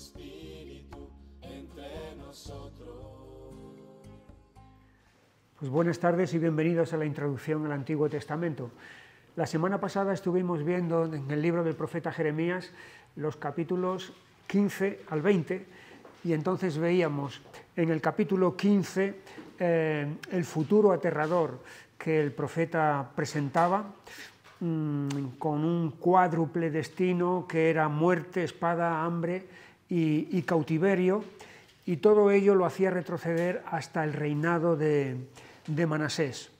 Espíritu entre nosotros. Pues buenas tardes y bienvenidos a la introducción al Antiguo Testamento. La semana pasada estuvimos viendo en el libro del profeta Jeremías los capítulos 15 al 20 y entonces veíamos en el capítulo 15 eh, el futuro aterrador que el profeta presentaba mm, con un cuádruple destino que era muerte, espada, hambre y, cautiverio, y todo ello lo hacía retroceder hasta el reinado de, Manasés.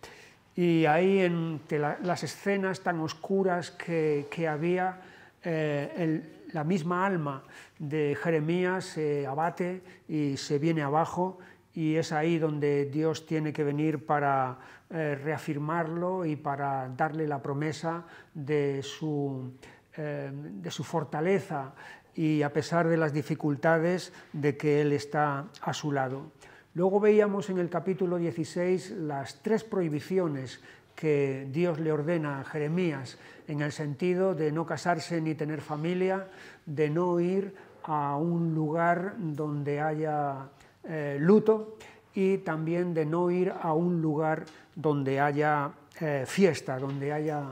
Y ahí en las escenas tan oscuras que, había, eh, la misma alma de Jeremías se abate y se viene abajo y es ahí donde Dios tiene que venir para eh, reafirmarlo y para darle la promesa de su, eh, de su fortaleza y a pesar de las dificultades de que Él está a su lado. Luego veíamos en el capítulo 16 las tres prohibiciones que Dios le ordena a Jeremías en el sentido de no casarse ni tener familia, de no ir a un lugar donde haya eh, luto y también de no ir a un lugar donde haya eh, fiesta, donde haya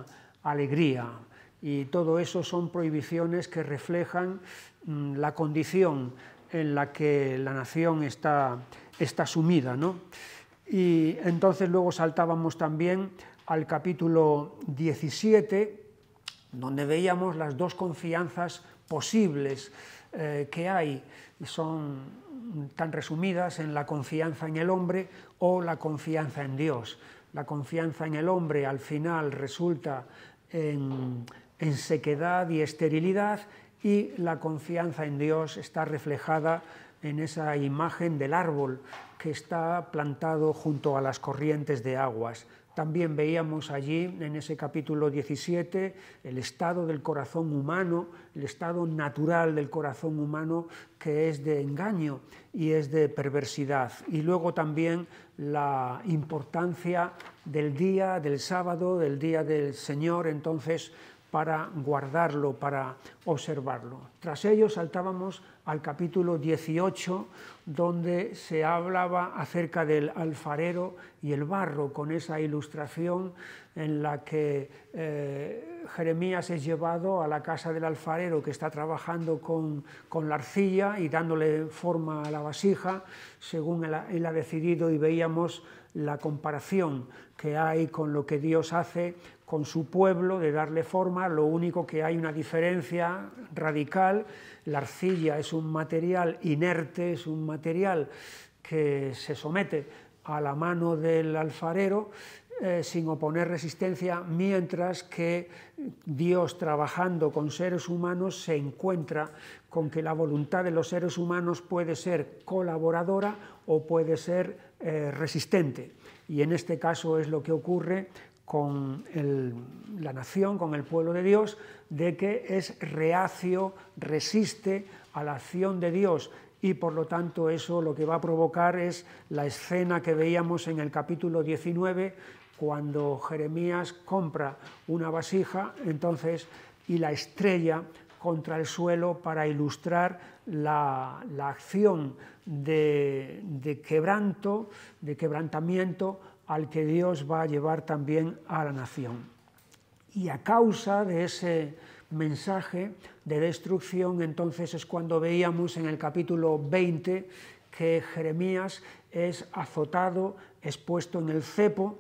alegría, y todo eso son prohibiciones que reflejan mm, la condición en la que la nación está, está sumida. ¿no? Y entonces luego saltábamos también al capítulo 17, donde veíamos las dos confianzas posibles eh, que hay, son tan resumidas en la confianza en el hombre o la confianza en Dios. La confianza en el hombre al final resulta en en sequedad y esterilidad y la confianza en Dios está reflejada en esa imagen del árbol que está plantado junto a las corrientes de aguas. También veíamos allí, en ese capítulo 17, el estado del corazón humano, el estado natural del corazón humano que es de engaño y es de perversidad. Y luego también la importancia del día, del sábado, del día del Señor, entonces para guardarlo, para observarlo. Tras ello saltábamos al capítulo 18, donde se hablaba acerca del alfarero y el barro, con esa ilustración en la que eh, Jeremías es llevado a la casa del alfarero que está trabajando con, la arcilla y dándole forma a la vasija, según él ha decidido, y veíamos la comparación que hay con lo que Dios hace con su pueblo, de darle forma, lo único que hay una diferencia radical, la arcilla es un material inerte, es un material que se somete a la mano del alfarero eh, sin oponer resistencia, mientras que Dios trabajando con seres humanos se encuentra con que la voluntad de los seres humanos puede ser colaboradora o puede ser eh, resistente. Y en este caso es lo que ocurre con la nación, con el pueblo de Dios, de que es reacio, resiste a la acción de Dios y por lo tanto eso lo que va a provocar es la escena que veíamos en el capítulo 19 cuando Jeremías compra una vasija, entonces y la estrella contra el suelo para ilustrar la, acción de quebranto, de quebrantamiento al que Dios va a llevar también a la nación. Y a causa de ese mensaje de destrucción, entonces es cuando veíamos en el capítulo 20 que Jeremías es azotado, es puesto en el cepo,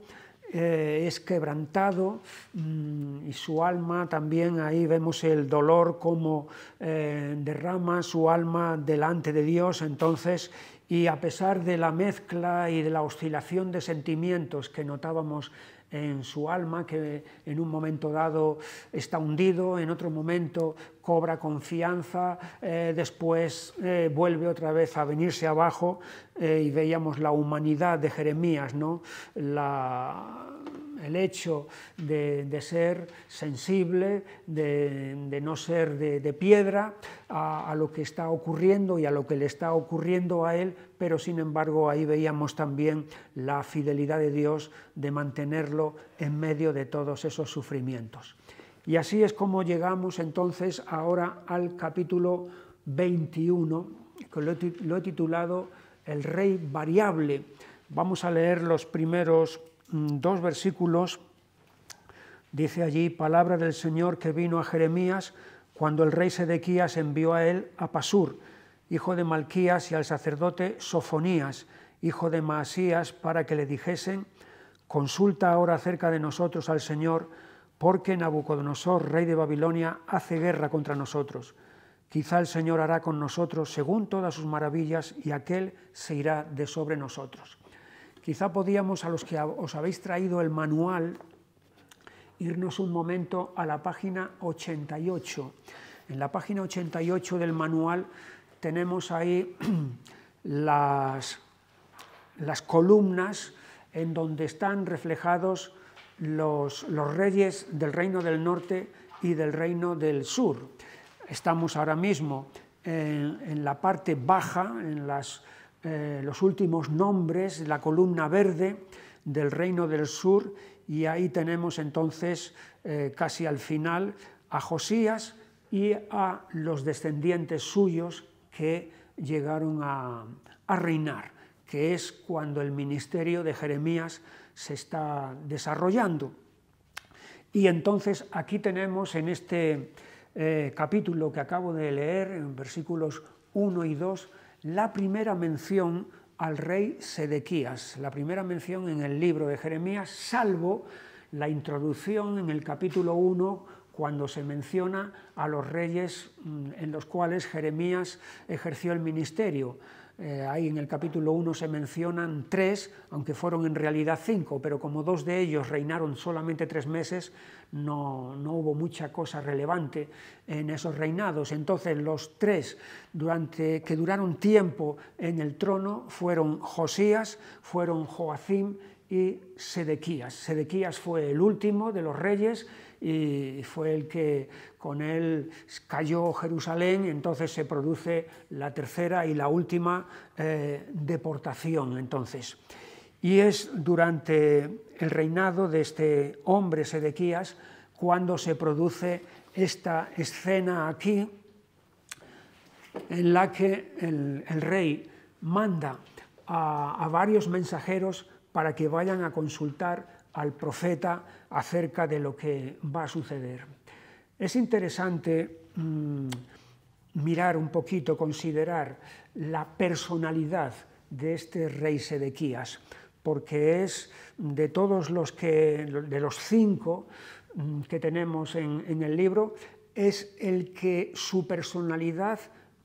eh, es quebrantado mm, y su alma también, ahí vemos el dolor como eh, derrama su alma delante de Dios, entonces y a pesar de la mezcla y de la oscilación de sentimientos que notábamos en su alma, que en un momento dado está hundido, en otro momento cobra confianza, eh, después eh, vuelve otra vez a venirse abajo eh, y veíamos la humanidad de Jeremías, ¿no? la, el hecho de, ser sensible, de, no ser de, piedra a, a, lo que está ocurriendo y a lo que le está ocurriendo a él, pero sin embargo ahí veíamos también la fidelidad de Dios de mantenerlo en medio de todos esos sufrimientos. Y así es como llegamos entonces ahora al capítulo 21, que lo he titulado El Rey Variable. Vamos a leer los primeros Mm, dos versículos, dice allí, palabra del Señor que vino a Jeremías cuando el rey Sedequías envió a él a Pasur, hijo de Malquías, y al sacerdote Sofonías, hijo de Maasías, para que le dijesen, consulta ahora acerca de nosotros al Señor, porque Nabucodonosor, rey de Babilonia, hace guerra contra nosotros. Quizá el Señor hará con nosotros según todas sus maravillas y aquel se irá de sobre nosotros. Quizá podíamos, a los que os habéis traído el manual, irnos un momento a la página 88. En la página 88 del manual tenemos ahí las, las columnas en donde están reflejados los, reyes del reino del norte y del reino del sur. Estamos ahora mismo en, en la parte baja, en las eh, los últimos nombres, la columna verde del Reino del Sur, y ahí tenemos entonces eh, casi al final a Josías y a los descendientes suyos que llegaron a, reinar, que es cuando el ministerio de Jeremías se está desarrollando. Y entonces aquí tenemos en este eh, capítulo que acabo de leer, en versículos 1 y 2, la primera mención al rey Sedequías, la primera mención en el libro de Jeremías, salvo la introducción en el capítulo 1 cuando se menciona a los reyes mm, en los cuales Jeremías ejerció el ministerio. Eh, ahí en el capítulo 1 se mencionan tres, aunque fueron en realidad cinco, pero como dos de ellos reinaron solamente tres meses, no, no hubo mucha cosa relevante en esos reinados. Entonces los tres durante, que duraron tiempo en el trono fueron Josías, fueron Joacim y Sedequías. Sedequías fue el último de los reyes y fue el que con él cayó Jerusalén y entonces se produce la tercera y la última eh, deportación entonces. Y es durante el reinado de este hombre Sedequías cuando se produce esta escena aquí en la que el, rey manda a varios mensajeros para que vayan a consultar al profeta acerca de lo que va a suceder. Es interesante mm, mirar un poquito, considerar la personalidad de este rey Sedequías, porque es de todos los que, de los cinco mm, que tenemos en, el libro, es el que su personalidad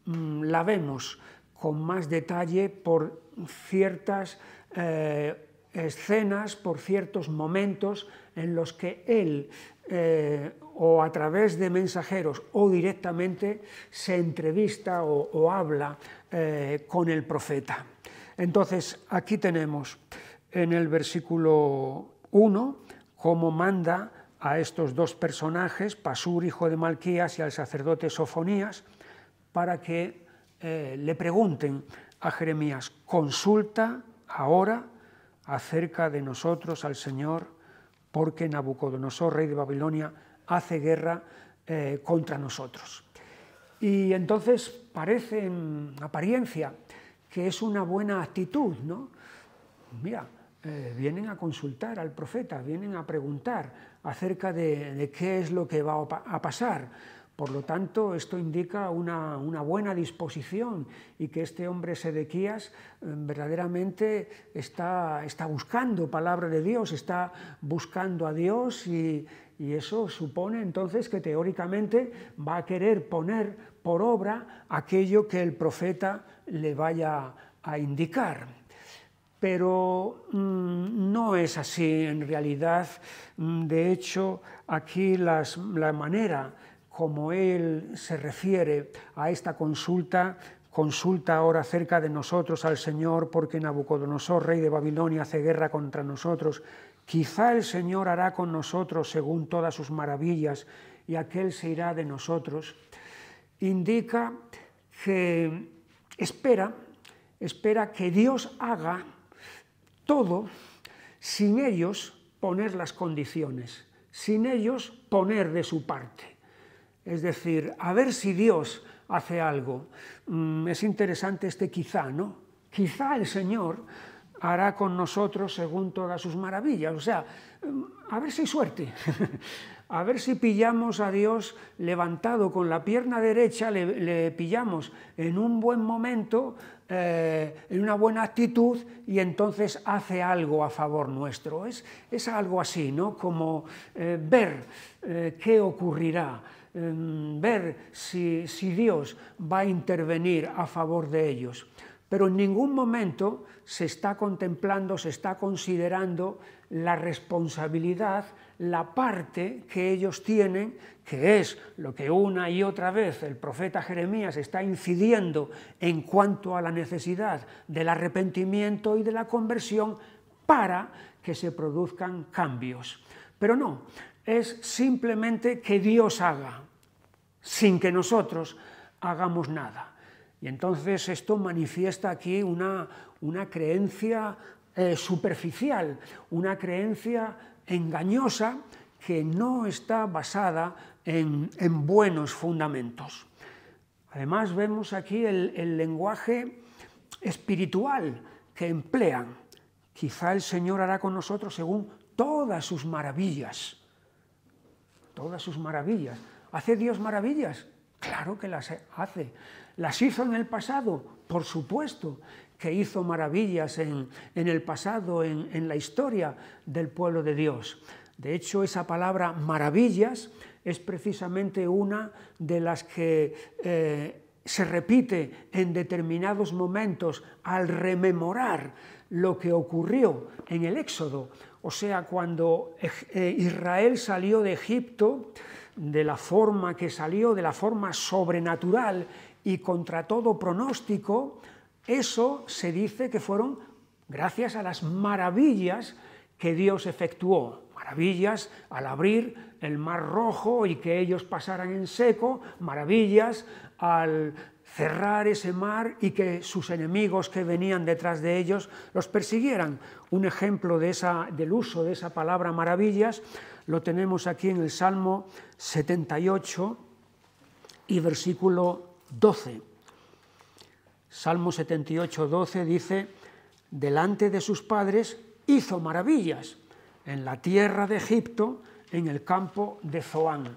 mm, la vemos con más detalle por ciertas eh, escenas, por ciertos momentos en los que él eh, o a través de mensajeros o directamente se entrevista o, habla eh, con el profeta. Entonces, aquí tenemos en el versículo 1 cómo manda a estos dos personajes, Pasur, hijo de Malquías, y al sacerdote Sofonías, para que eh, le pregunten a Jeremías, consulta ahora acerca de nosotros al Señor, porque Nabucodonosor, rey de Babilonia, hace guerra eh, contra nosotros. Y entonces parece en apariencia que es una buena actitud, ¿no? Mira, eh, vienen a consultar al profeta, vienen a preguntar acerca de, de qué es lo que va a pasar por lo tanto, esto indica una, buena disposición y que este hombre Sedequías eh, verdaderamente está, buscando palabra de Dios, está buscando a Dios y, eso supone entonces que teóricamente va a querer poner por obra aquello que el profeta le vaya a indicar pero mm, no es así en realidad. Mm, de hecho, aquí la manera como él se refiere a esta consulta, consulta ahora acerca de nosotros al Señor, porque Nabucodonosor, rey de Babilonia, hace guerra contra nosotros. Quizá el Señor hará con nosotros según todas sus maravillas, y aquel se irá de nosotros. Indica que espera, espera que Dios haga todo sin ellos poner las condiciones, sin ellos poner de su parte. Es decir, a ver si Dios hace algo. Mm, es interesante este quizá, ¿no? Quizá el Señor hará con nosotros según todas sus maravillas. O sea, mm, a ver si hay suerte. a ver si pillamos a Dios levantado con la pierna derecha, le, pillamos en un buen momento, eh, en una buena actitud, y entonces hace algo a favor nuestro. Es, algo así, ¿no? Como eh, ver eh, qué ocurrirá ver si, Dios va a intervenir a favor de ellos. Pero en ningún momento se está contemplando, se está considerando la responsabilidad, la parte que ellos tienen, que es lo que una y otra vez el profeta Jeremías está incidiendo en cuanto a la necesidad del arrepentimiento y de la conversión para que se produzcan cambios. Pero no, es simplemente que Dios haga, sin que nosotros hagamos nada. Y entonces esto manifiesta aquí una, creencia eh, superficial, una creencia engañosa que no está basada en, buenos fundamentos. Además vemos aquí el lenguaje espiritual que emplean. Quizá el Señor hará con nosotros según todas sus maravillas todas sus maravillas. ¿Hace Dios maravillas? Claro que las hace. ¿Las hizo en el pasado? Por supuesto que hizo maravillas en, el pasado, en, la historia del pueblo de Dios. De hecho, esa palabra maravillas es precisamente una de las que eh, se repite en determinados momentos al rememorar lo que ocurrió en el Éxodo o sea, cuando eh, Israel salió de Egipto, de la forma que salió, de la forma sobrenatural y contra todo pronóstico, eso se dice que fueron gracias a las maravillas que Dios efectuó. Maravillas al abrir el mar rojo y que ellos pasaran en seco, maravillas al cerrar ese mar y que sus enemigos que venían detrás de ellos los persiguieran. Un ejemplo del uso de esa palabra maravillas lo tenemos aquí en el Salmo 78 y versículo 12. Salmo 78, 12 dice, delante de sus padres hizo maravillas en la tierra de Egipto, en el campo de Zoán.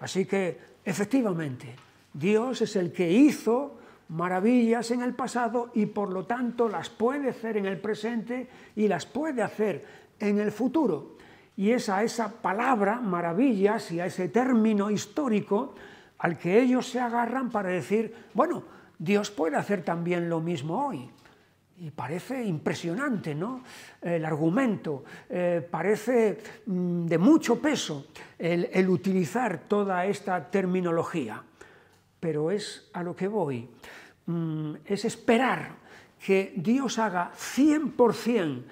Así que, efectivamente, Dios es el que hizo maravillas en el pasado y por lo tanto las puede hacer en el presente y las puede hacer en el futuro. Y es a esa palabra, maravillas, y a ese término histórico al que ellos se agarran para decir, bueno, Dios puede hacer también lo mismo hoy. Y parece impresionante, ¿no? El argumento eh, parece mm, de mucho peso el utilizar toda esta terminología pero es a lo que voy, mm, es esperar que Dios haga 100%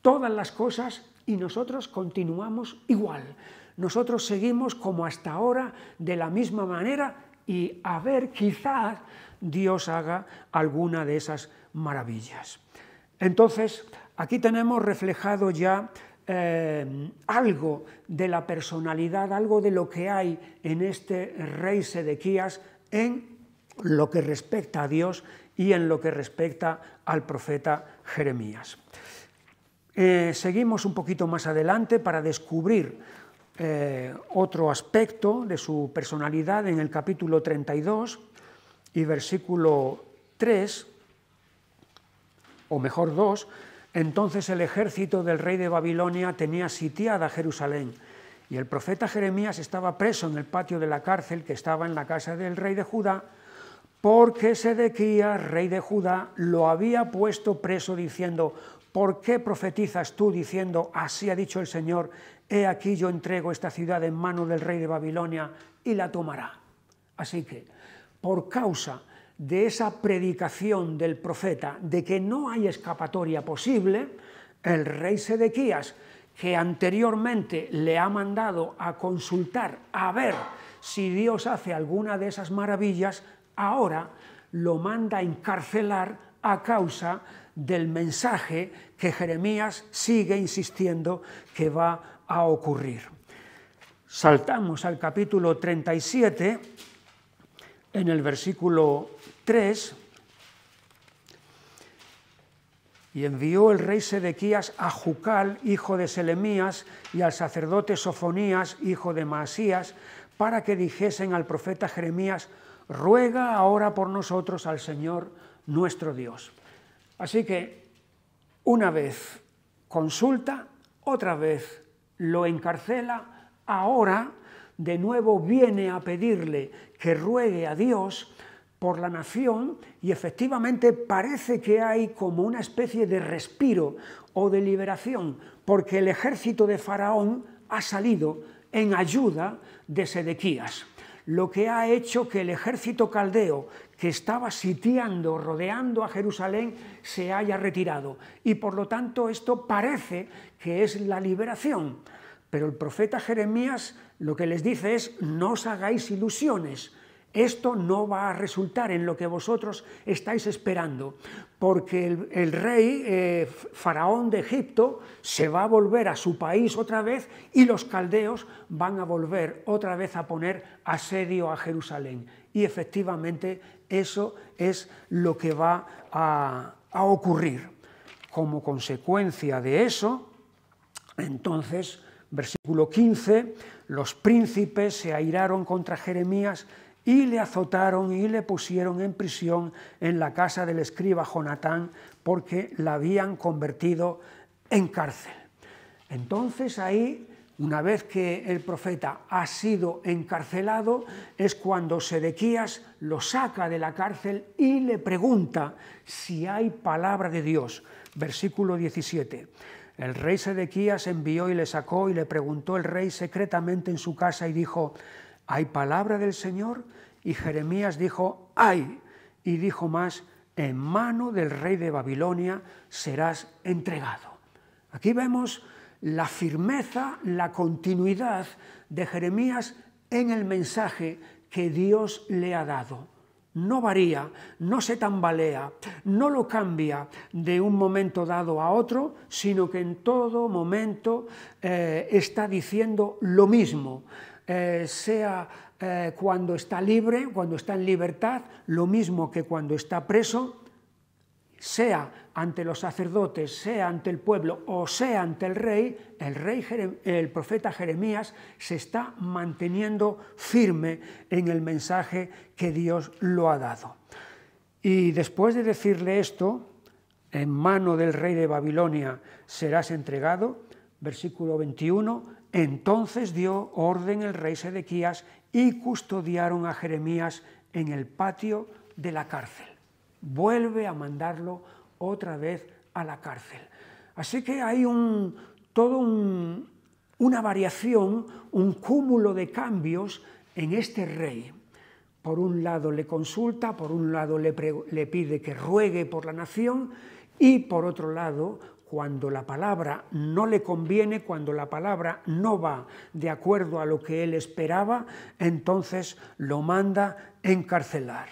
todas las cosas y nosotros continuamos igual. Nosotros seguimos como hasta ahora, de la misma manera, y a ver, quizás Dios haga alguna de esas maravillas. Entonces, aquí tenemos reflejado ya eh, algo de la personalidad, algo de lo que hay en este rey Sedequías en lo que respecta a Dios y en lo que respecta al profeta Jeremías. Eh, seguimos un poquito más adelante para descubrir eh, otro aspecto de su personalidad en el capítulo 32 y versículo 3, o mejor 2, entonces el ejército del rey de Babilonia tenía sitiada Jerusalén y el profeta Jeremías estaba preso en el patio de la cárcel que estaba en la casa del rey de Judá, porque Sedequías, rey de Judá, lo había puesto preso diciendo, ¿por qué profetizas tú diciendo, así ha dicho el Señor, he aquí yo entrego esta ciudad en mano del rey de Babilonia y la tomará? Así que, por causa de esa predicación del profeta de que no hay escapatoria posible, el rey Sedequías que anteriormente le ha mandado a consultar a ver si Dios hace alguna de esas maravillas, ahora lo manda a encarcelar a causa del mensaje que Jeremías sigue insistiendo que va a ocurrir. Saltamos al capítulo 37, en el versículo 3, Y envió el rey Sedequías a Jucal, hijo de Selemías, y al sacerdote Sofonías, hijo de Masías, para que dijesen al profeta Jeremías, ruega ahora por nosotros al Señor nuestro Dios. Así que una vez consulta, otra vez lo encarcela, ahora de nuevo viene a pedirle que ruegue a Dios por la nación y efectivamente parece que hay como una especie de respiro o de liberación, porque el ejército de Faraón ha salido en ayuda de Sedequías, lo que ha hecho que el ejército caldeo que estaba sitiando, rodeando a Jerusalén, se haya retirado. Y por lo tanto esto parece que es la liberación. Pero el profeta Jeremías lo que les dice es, no os hagáis ilusiones, esto no va a resultar en lo que vosotros estáis esperando, porque el, rey eh, faraón de Egipto se va a volver a su país otra vez y los caldeos van a volver otra vez a poner asedio a Jerusalén. Y efectivamente eso es lo que va a, a ocurrir. Como consecuencia de eso, entonces, versículo 15, los príncipes se airaron contra Jeremías y le azotaron y le pusieron en prisión en la casa del escriba Jonatán porque la habían convertido en cárcel. Entonces ahí, una vez que el profeta ha sido encarcelado, es cuando Sedequías lo saca de la cárcel y le pregunta si hay palabra de Dios. Versículo 17. El rey Sedequías envió y le sacó y le preguntó el rey secretamente en su casa y dijo, ¿hay palabra del Señor? Y Jeremías dijo, ay, y dijo más, en mano del rey de Babilonia serás entregado. Aquí vemos la firmeza, la continuidad de Jeremías en el mensaje que Dios le ha dado. No varía, no se tambalea, no lo cambia de un momento dado a otro, sino que en todo momento eh, está diciendo lo mismo. Eh, sea eh, cuando está libre, cuando está en libertad, lo mismo que cuando está preso, sea ante los sacerdotes, sea ante el pueblo o sea ante el rey, el, rey el profeta Jeremías se está manteniendo firme en el mensaje que Dios lo ha dado. Y después de decirle esto, en mano del rey de Babilonia serás entregado, versículo 21, entonces dio orden el rey Sedequías y custodiaron a Jeremías en el patio de la cárcel. Vuelve a mandarlo otra vez a la cárcel. Así que hay un, todo una variación, un cúmulo de cambios en este rey. Por un lado le consulta, por un lado le pide que ruegue por la nación y por otro lado cuando la palabra no le conviene, cuando la palabra no va de acuerdo a lo que él esperaba, entonces lo manda encarcelar.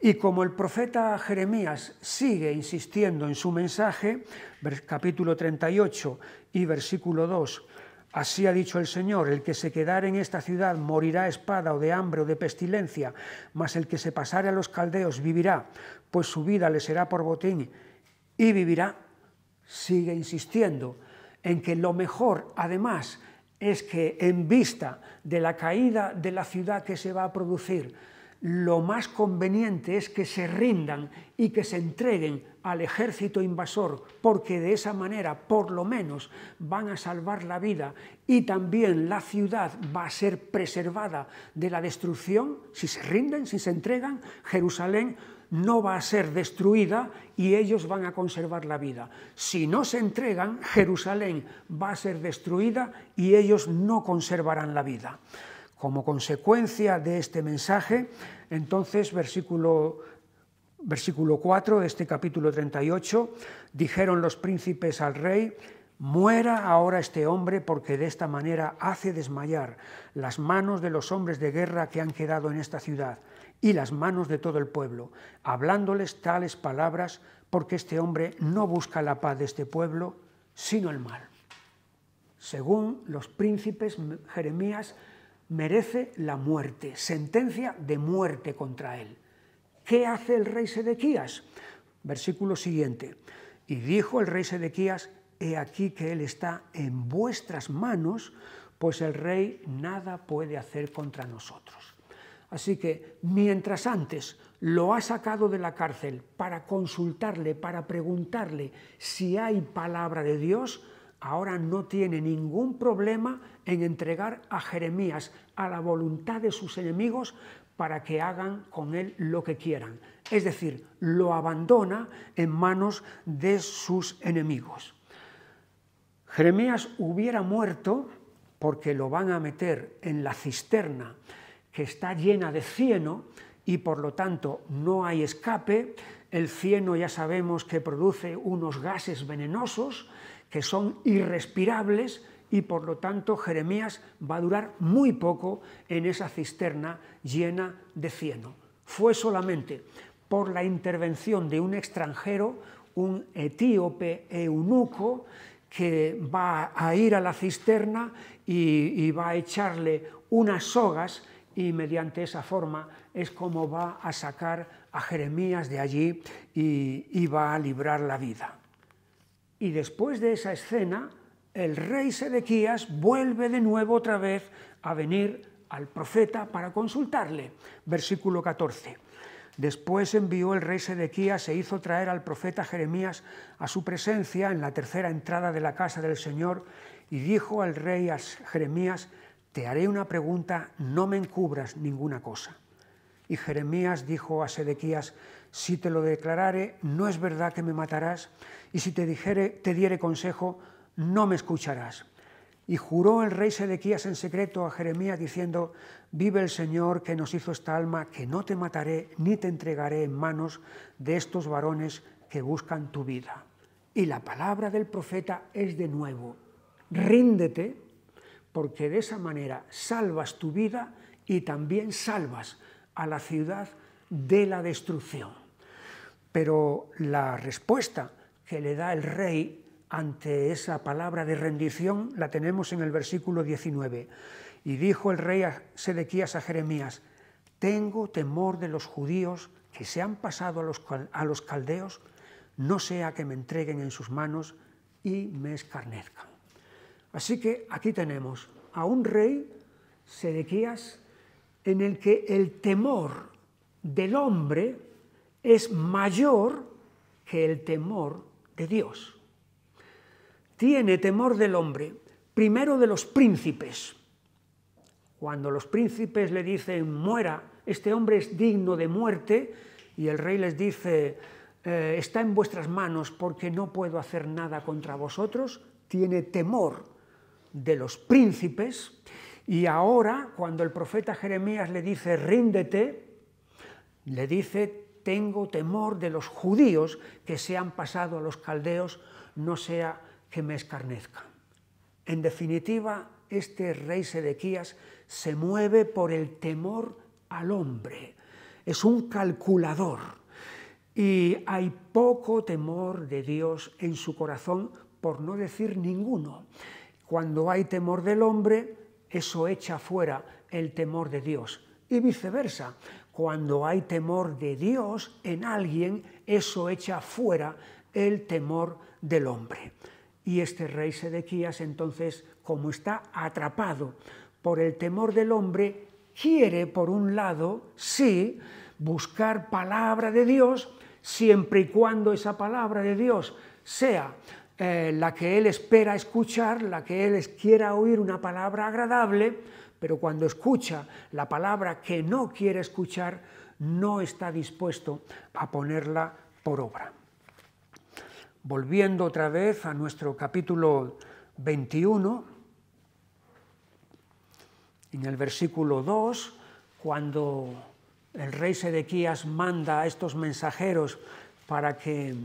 Y como el profeta Jeremías sigue insistiendo en su mensaje, capítulo 38 y versículo 2, Así ha dicho el Señor, el que se quedare en esta ciudad morirá espada o de hambre o de pestilencia, mas el que se pasare a los caldeos vivirá, pues su vida le será por botín y vivirá sigue insistiendo en que lo mejor, además, es que en vista de la caída de la ciudad que se va a producir, lo más conveniente es que se rindan y que se entreguen al ejército invasor, porque de esa manera, por lo menos, van a salvar la vida y también la ciudad va a ser preservada de la destrucción si se rinden, si se entregan. Jerusalén no va a ser destruida y ellos van a conservar la vida. Si no se entregan, Jerusalén va a ser destruida y ellos no conservarán la vida. Como consecuencia de este mensaje, entonces versículo versículo 4 de este capítulo 38, dijeron los príncipes al rey, Muera ahora este hombre porque de esta manera hace desmayar las manos de los hombres de guerra que han quedado en esta ciudad y las manos de todo el pueblo, hablándoles tales palabras, porque este hombre no busca la paz de este pueblo, sino el mal. Según los príncipes, Jeremías merece la muerte, sentencia de muerte contra él. ¿Qué hace el rey Sedequías? Versículo siguiente. Y dijo el rey Sedequías, he aquí que él está en vuestras manos, pues el rey nada puede hacer contra nosotros. Así que mientras antes lo ha sacado de la cárcel para consultarle, para preguntarle si hay palabra de Dios, ahora no tiene ningún problema en entregar a Jeremías a la voluntad de sus enemigos para que hagan con él lo que quieran. Es decir, lo abandona en manos de sus enemigos. Jeremías hubiera muerto porque lo van a meter en la cisterna que está llena de cieno y por lo tanto no hay escape. El cieno ya sabemos que produce unos gases venenosos que son irrespirables y por lo tanto Jeremías va a durar muy poco en esa cisterna llena de cieno. Fue solamente por la intervención de un extranjero, un etíope eunuco, que va a ir a la cisterna y, va a echarle unas sogas y mediante esa forma es como va a sacar a Jeremías de allí y, va a librar la vida. Y después de esa escena, el rey Sedequías vuelve de nuevo otra vez a venir al profeta para consultarle. Versículo 14. Después envió el rey Sedequías e hizo traer al profeta Jeremías a su presencia en la tercera entrada de la casa del Señor y dijo al rey a Jeremías, haré una pregunta, no me encubras ninguna cosa. Y Jeremías dijo a Sedequías, si te lo declarare, no es verdad que me matarás, y si te, dijere, te diere consejo, no me escucharás. Y juró el rey Sedequías en secreto a Jeremías diciendo, vive el Señor que nos hizo esta alma, que no te mataré ni te entregaré en manos de estos varones que buscan tu vida. Y la palabra del profeta es de nuevo, ríndete porque de esa manera salvas tu vida y también salvas a la ciudad de la destrucción. Pero la respuesta que le da el rey ante esa palabra de rendición la tenemos en el versículo 19. Y dijo el rey a Sedequías a Jeremías, tengo temor de los judíos que se han pasado a los, a los caldeos, no sea que me entreguen en sus manos y me escarnezcan. Así que aquí tenemos a un rey, Sedequías, en el que el temor del hombre es mayor que el temor de Dios. Tiene temor del hombre, primero de los príncipes. Cuando los príncipes le dicen, muera, este hombre es digno de muerte, y el rey les dice, eh, está en vuestras manos porque no puedo hacer nada contra vosotros, tiene temor de los príncipes, y ahora cuando el profeta Jeremías le dice, ríndete, le dice, tengo temor de los judíos que se han pasado a los caldeos, no sea que me escarnezcan. En definitiva, este rey Sedequías se mueve por el temor al hombre, es un calculador y hay poco temor de Dios en su corazón, por no decir ninguno. Cuando hay temor del hombre, eso echa fuera el temor de Dios. Y viceversa, cuando hay temor de Dios en alguien, eso echa fuera el temor del hombre. Y este rey Sedequías entonces, como está atrapado por el temor del hombre, quiere, por un lado, sí, buscar palabra de Dios, siempre y cuando esa palabra de Dios sea eh, la que él espera escuchar, la que él quiera oír una palabra agradable, pero cuando escucha la palabra que no quiere escuchar, no está dispuesto a ponerla por obra. Volviendo otra vez a nuestro capítulo 21, en el versículo 2, cuando el rey Sedequías manda a estos mensajeros para que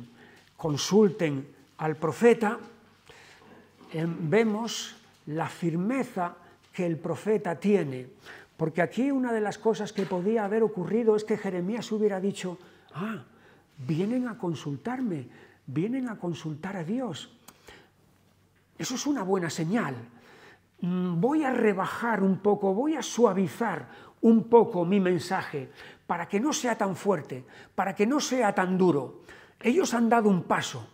consulten al profeta, em, vemos la firmeza que el profeta tiene. Porque aquí una de las cosas que podía haber ocurrido es que Jeremías hubiera dicho, ah, vienen a consultarme, vienen a consultar a Dios. Eso es una buena señal. Mm, voy a rebajar un poco, voy a suavizar un poco mi mensaje para que no sea tan fuerte, para que no sea tan duro. Ellos han dado un paso,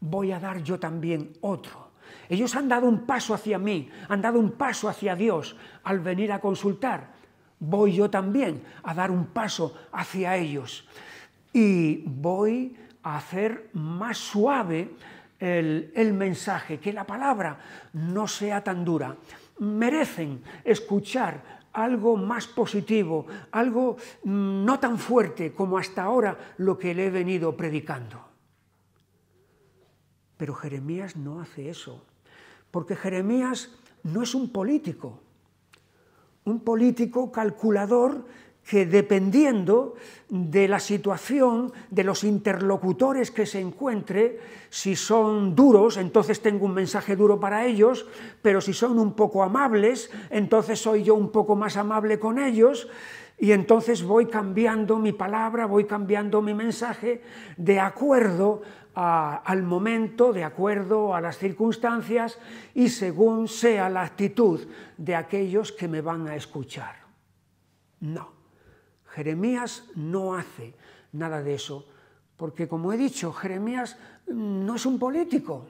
voy a dar yo también otro. Ellos han dado un paso hacia mí, han dado un paso hacia Dios al venir a consultar. Voy yo también a dar un paso hacia ellos. Y voy a hacer más suave el, mensaje, que la palabra no sea tan dura. Merecen escuchar algo más positivo, algo mm, no tan fuerte como hasta ahora lo que le he venido predicando. Pero Jeremías no hace eso, porque Jeremías no es un político, un político calculador que dependiendo de la situación, de los interlocutores que se encuentre, si son duros, entonces tengo un mensaje duro para ellos, pero si son un poco amables, entonces soy yo un poco más amable con ellos, y entonces voy cambiando mi palabra, voy cambiando mi mensaje de acuerdo al momento, de acuerdo a las circunstancias y según sea la actitud de aquellos que me van a escuchar. No, Jeremías no hace nada de eso, porque como he dicho, Jeremías no es un político,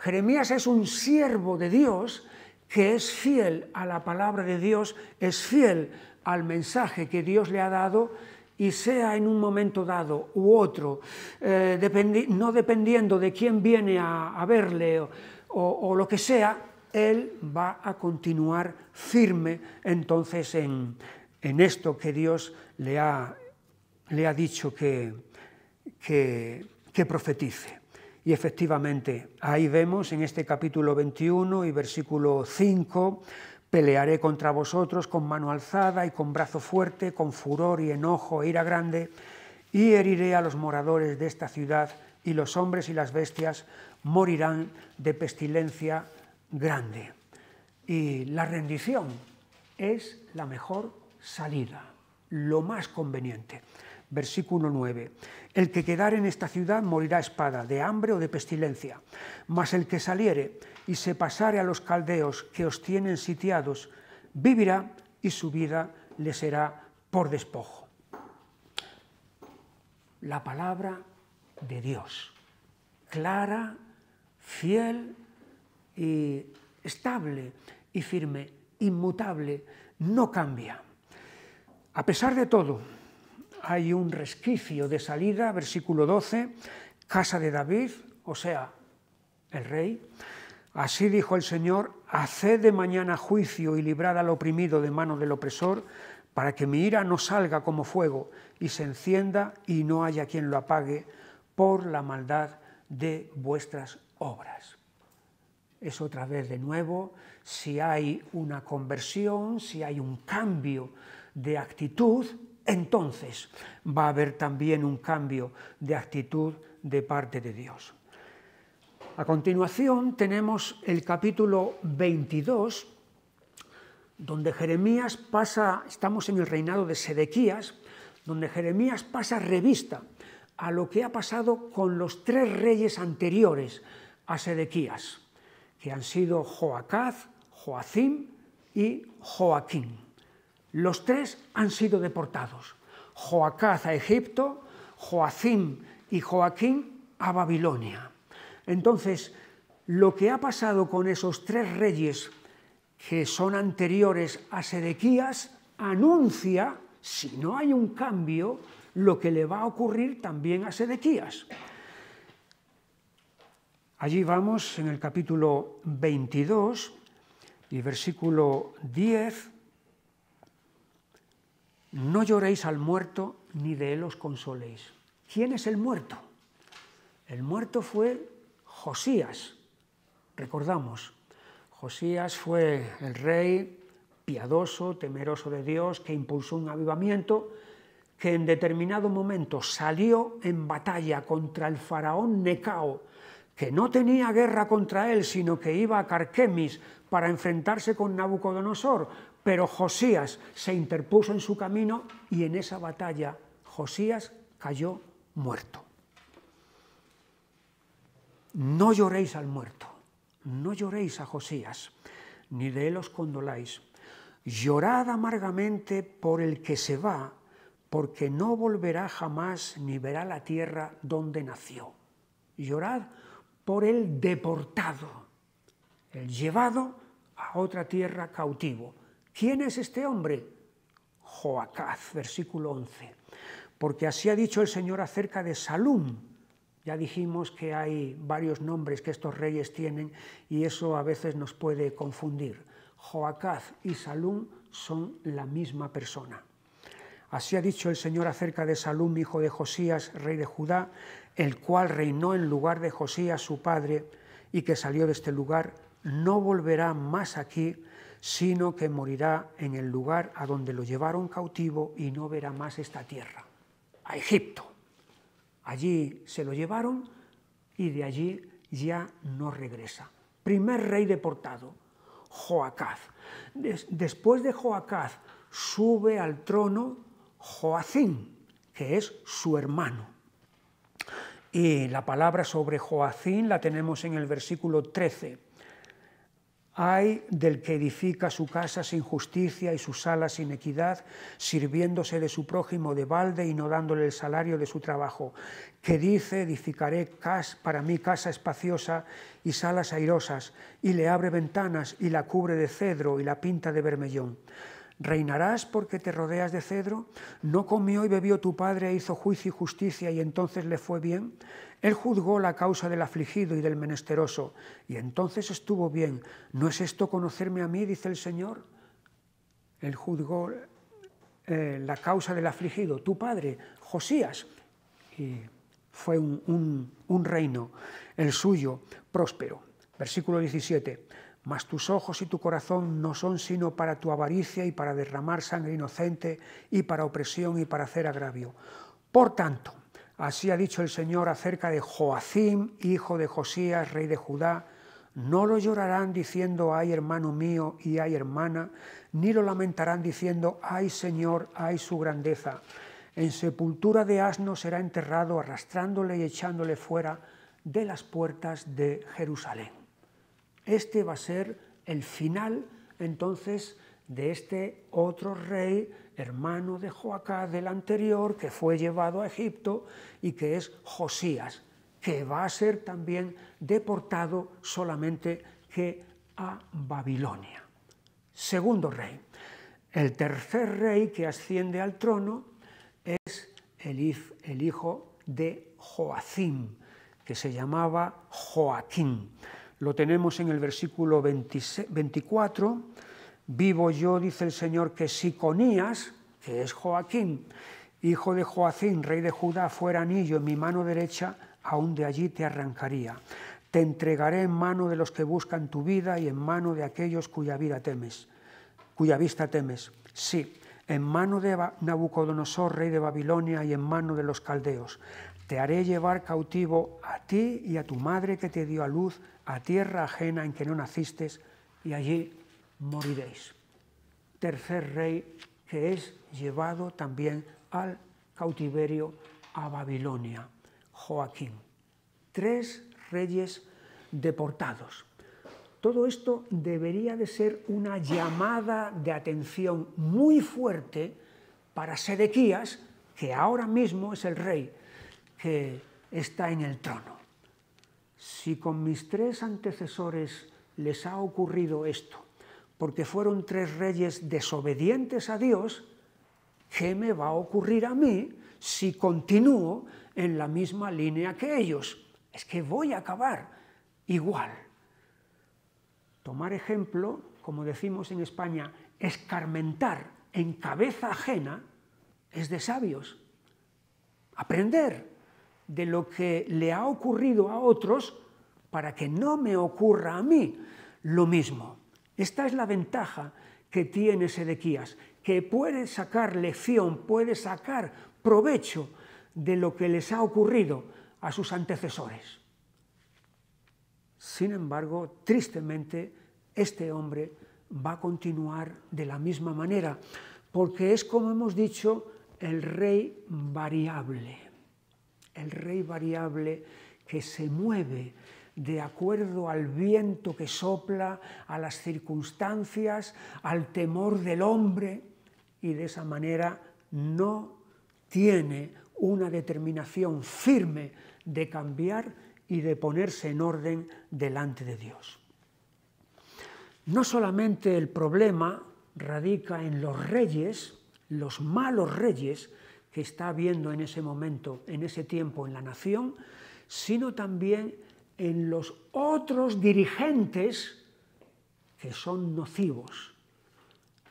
Jeremías es un siervo de Dios que es fiel a la palabra de Dios, es fiel al mensaje que Dios le ha dado y sea en un momento dado u otro, eh, no dependiendo de quién viene a, verle o, lo que sea, él va a continuar firme entonces en, esto que Dios le ha, le ha dicho que, que, que profetice. Y efectivamente, ahí vemos en este capítulo 21 y versículo 5 Pelearé contra vosotros con mano alzada y con brazo fuerte, con furor y enojo e ira grande, y heriré a los moradores de esta ciudad, y los hombres y las bestias morirán de pestilencia grande. Y la rendición es la mejor salida, lo más conveniente. Versículo 9. El que quedare en esta ciudad morirá espada, de hambre o de pestilencia, mas el que saliere y se pasare a los caldeos que os tienen sitiados, vivirá y su vida le será por despojo. La palabra de Dios, clara, fiel y estable y firme, inmutable, no cambia. A pesar de todo, hay un resquicio de salida, versículo 12, casa de David, o sea, el rey, Así dijo el Señor, haced de mañana juicio y librad al oprimido de mano del opresor, para que mi ira no salga como fuego y se encienda y no haya quien lo apague por la maldad de vuestras obras. Es otra vez de nuevo, si hay una conversión, si hay un cambio de actitud, entonces va a haber también un cambio de actitud de parte de Dios. A continuación tenemos el capítulo 22, donde Jeremías pasa, estamos en el reinado de Sedequías, donde Jeremías pasa revista a lo que ha pasado con los tres reyes anteriores a Sedequías, que han sido Joacaz, Joacim y Joaquín. Los tres han sido deportados, Joacaz a Egipto, Joacim y Joaquín a Babilonia. Entonces, lo que ha pasado con esos tres reyes que son anteriores a Sedequías anuncia, si no hay un cambio, lo que le va a ocurrir también a Sedequías. Allí vamos en el capítulo 22 y versículo 10. No lloréis al muerto ni de él os consoléis. ¿Quién es el muerto? El muerto fue Josías. Recordamos, Josías fue el rey piadoso, temeroso de Dios, que impulsó un avivamiento, que en determinado momento salió en batalla contra el faraón Necao, que no tenía guerra contra él, sino que iba a Carquemis para enfrentarse con Nabucodonosor, pero Josías se interpuso en su camino y en esa batalla Josías cayó muerto. No lloréis al muerto, no lloréis a Josías, ni de él os condoláis. Llorad amargamente por el que se va, porque no volverá jamás ni verá la tierra donde nació. Llorad por el deportado, el llevado a otra tierra cautivo. ¿Quién es este hombre? Joacaz, versículo 11. Porque así ha dicho el Señor acerca de Salum, ya dijimos que hay varios nombres que estos reyes tienen y eso a veces nos puede confundir. Joacaz y Salum son la misma persona. Así ha dicho el Señor acerca de Salum, hijo de Josías, rey de Judá, el cual reinó en lugar de Josías su padre y que salió de este lugar, no volverá más aquí, sino que morirá en el lugar a donde lo llevaron cautivo y no verá más esta tierra, a Egipto. Allí se lo llevaron y de allí ya no regresa. Primer rey deportado, Joacaz. después de Joacaz sube al trono Joacín, que es su hermano. Y la palabra sobre Joacín la tenemos en el versículo 13. Hay del que edifica su casa sin justicia y sus salas sin equidad, sirviéndose de su prójimo de balde y no dándole el salario de su trabajo, que dice, edificaré cas para mí casa espaciosa y salas airosas, y le abre ventanas y la cubre de cedro y la pinta de bermellón Reinarás porque te rodeas de cedro. No comió y bebió tu padre e hizo juicio y justicia y entonces le fue bien. Él juzgó la causa del afligido y del menesteroso y entonces estuvo bien. ¿No es esto conocerme a mí? dice el Señor. Él juzgó eh, la causa del afligido, tu padre, Josías. Y fue un, un reino, el suyo, próspero. Versículo 17 mas tus ojos y tu corazón no son sino para tu avaricia y para derramar sangre inocente y para opresión y para hacer agravio. Por tanto, así ha dicho el Señor acerca de Joacim, hijo de Josías, rey de Judá, no lo llorarán diciendo, ay hermano mío y ay hermana, ni lo lamentarán diciendo, ay Señor, ay su grandeza. En sepultura de asno será enterrado, arrastrándole y echándole fuera de las puertas de Jerusalén. Este va a ser el final entonces de este otro rey, hermano de Joacá del anterior, que fue llevado a Egipto y que es Josías, que va a ser también deportado solamente que a Babilonia. Segundo rey. El tercer rey que asciende al trono es el, el hijo de Joacim, que se llamaba Joaquín lo tenemos en el versículo 24, vivo yo, dice el Señor, que si Conías, que es Joaquín, hijo de Joacín, rey de Judá, fuera anillo en mi mano derecha, aún de allí te arrancaría. Te entregaré en mano de los que buscan tu vida y en mano de aquellos cuya vida temes, cuya vista temes. Sí, en mano de Nabucodonosor, rey de Babilonia, y en mano de los caldeos. Te haré llevar cautivo a ti y a tu madre que te dio a luz a tierra ajena en que no nacisteis, y allí moriréis. Tercer rey que es llevado también al cautiverio a Babilonia, Joaquín. Tres reyes deportados. Todo esto debería de ser una llamada de atención muy fuerte para Sedequías, que ahora mismo es el rey que está en el trono si con mis tres antecesores les ha ocurrido esto, porque fueron tres reyes desobedientes a Dios, ¿qué me va a ocurrir a mí si continúo en la misma línea que ellos? Es que voy a acabar igual. Tomar ejemplo, como decimos en España, escarmentar en cabeza ajena es de sabios. Aprender de lo que le ha ocurrido a otros para que no me ocurra a mí lo mismo. Esta es la ventaja que tiene Sedequías, que puede sacar lección, puede sacar provecho de lo que les ha ocurrido a sus antecesores. Sin embargo, tristemente, este hombre va a continuar de la misma manera, porque es, como hemos dicho, el rey variable el rey variable que se mueve de acuerdo al viento que sopla, a las circunstancias, al temor del hombre, y de esa manera no tiene una determinación firme de cambiar y de ponerse en orden delante de Dios. No solamente el problema radica en los reyes, los malos reyes, está habiendo en ese momento, en ese tiempo en la nación, sino también en los otros dirigentes que son nocivos.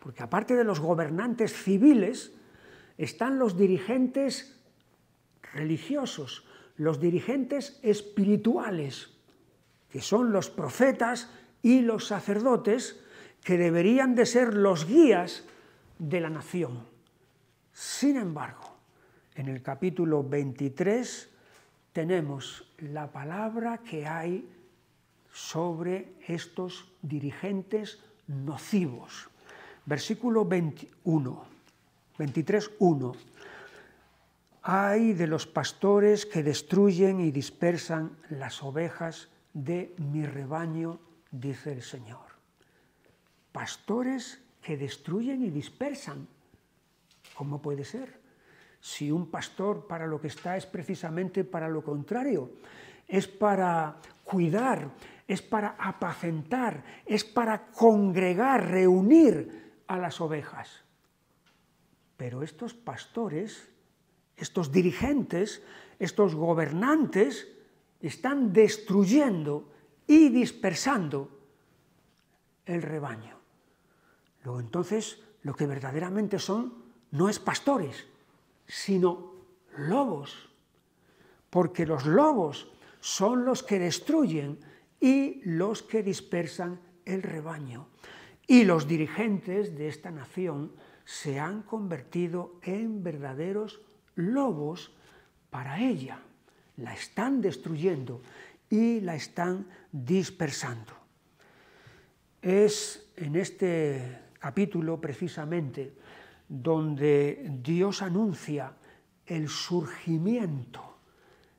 Porque aparte de los gobernantes civiles, están los dirigentes religiosos, los dirigentes espirituales, que son los profetas y los sacerdotes, que deberían de ser los guías de la nación. Sin embargo, en el capítulo 23 tenemos la palabra que hay sobre estos dirigentes nocivos. Versículo 21, 23, 1. Hay de los pastores que destruyen y dispersan las ovejas de mi rebaño, dice el Señor. Pastores que destruyen y dispersan. ¿Cómo puede ser? si un pastor para lo que está es precisamente para lo contrario, es para cuidar, es para apacentar, es para congregar, reunir a las ovejas. Pero estos pastores, estos dirigentes, estos gobernantes, están destruyendo y dispersando el rebaño. Luego entonces, lo que verdaderamente son no es pastores, sino lobos, porque los lobos son los que destruyen y los que dispersan el rebaño. Y los dirigentes de esta nación se han convertido en verdaderos lobos para ella. La están destruyendo y la están dispersando. Es en este capítulo precisamente donde Dios anuncia el surgimiento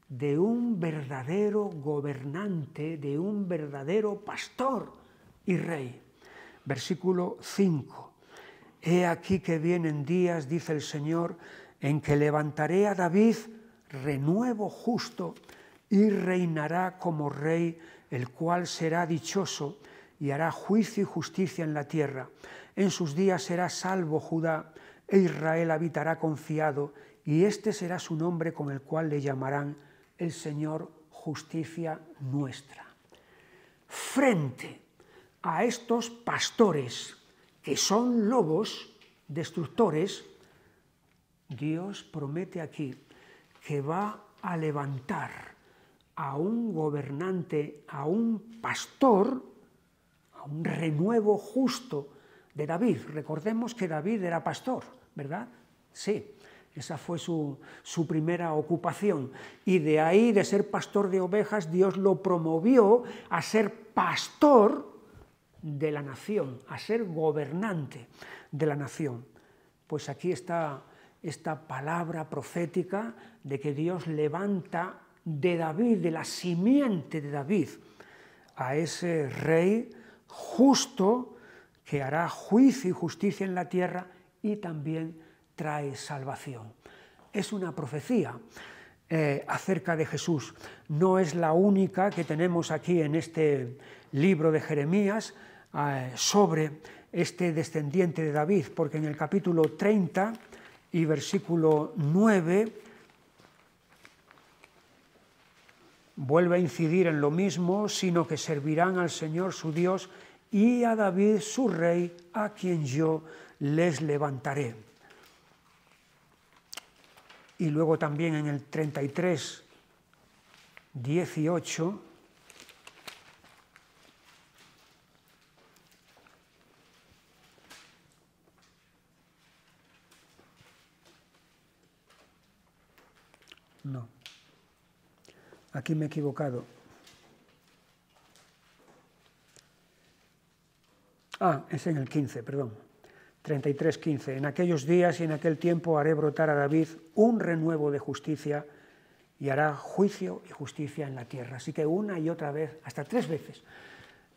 de un verdadero gobernante, de un verdadero pastor y rey. Versículo 5. He aquí que vienen días, dice el Señor, en que levantaré a David renuevo justo y reinará como rey, el cual será dichoso y hará juicio y justicia en la tierra en sus días será salvo Judá, e Israel habitará confiado, y este será su nombre con el cual le llamarán el Señor justicia nuestra. Frente a estos pastores, que son lobos destructores, Dios promete aquí que va a levantar a un gobernante, a un pastor, a un renuevo justo de David. Recordemos que David era pastor, ¿verdad? Sí, esa fue su, su, primera ocupación. Y de ahí, de ser pastor de ovejas, Dios lo promovió a ser pastor de la nación, a ser gobernante de la nación. Pues aquí está esta palabra profética de que Dios levanta de David, de la simiente de David, a ese rey justo, que hará juicio y justicia en la tierra y también trae salvación. Es una profecía eh, acerca de Jesús. No es la única que tenemos aquí en este libro de Jeremías eh, sobre este descendiente de David, porque en el capítulo 30 y versículo 9 vuelve a incidir en lo mismo, sino que servirán al Señor su Dios y a David su rey, a quien yo les levantaré. Y luego también en el 33, 18, No. Aquí me he equivocado. Ah, es en el 15, perdón. 33, 15. En aquellos días y en aquel tiempo haré brotar a David un renuevo de justicia y hará juicio y justicia en la tierra. Así que una y otra vez, hasta tres veces,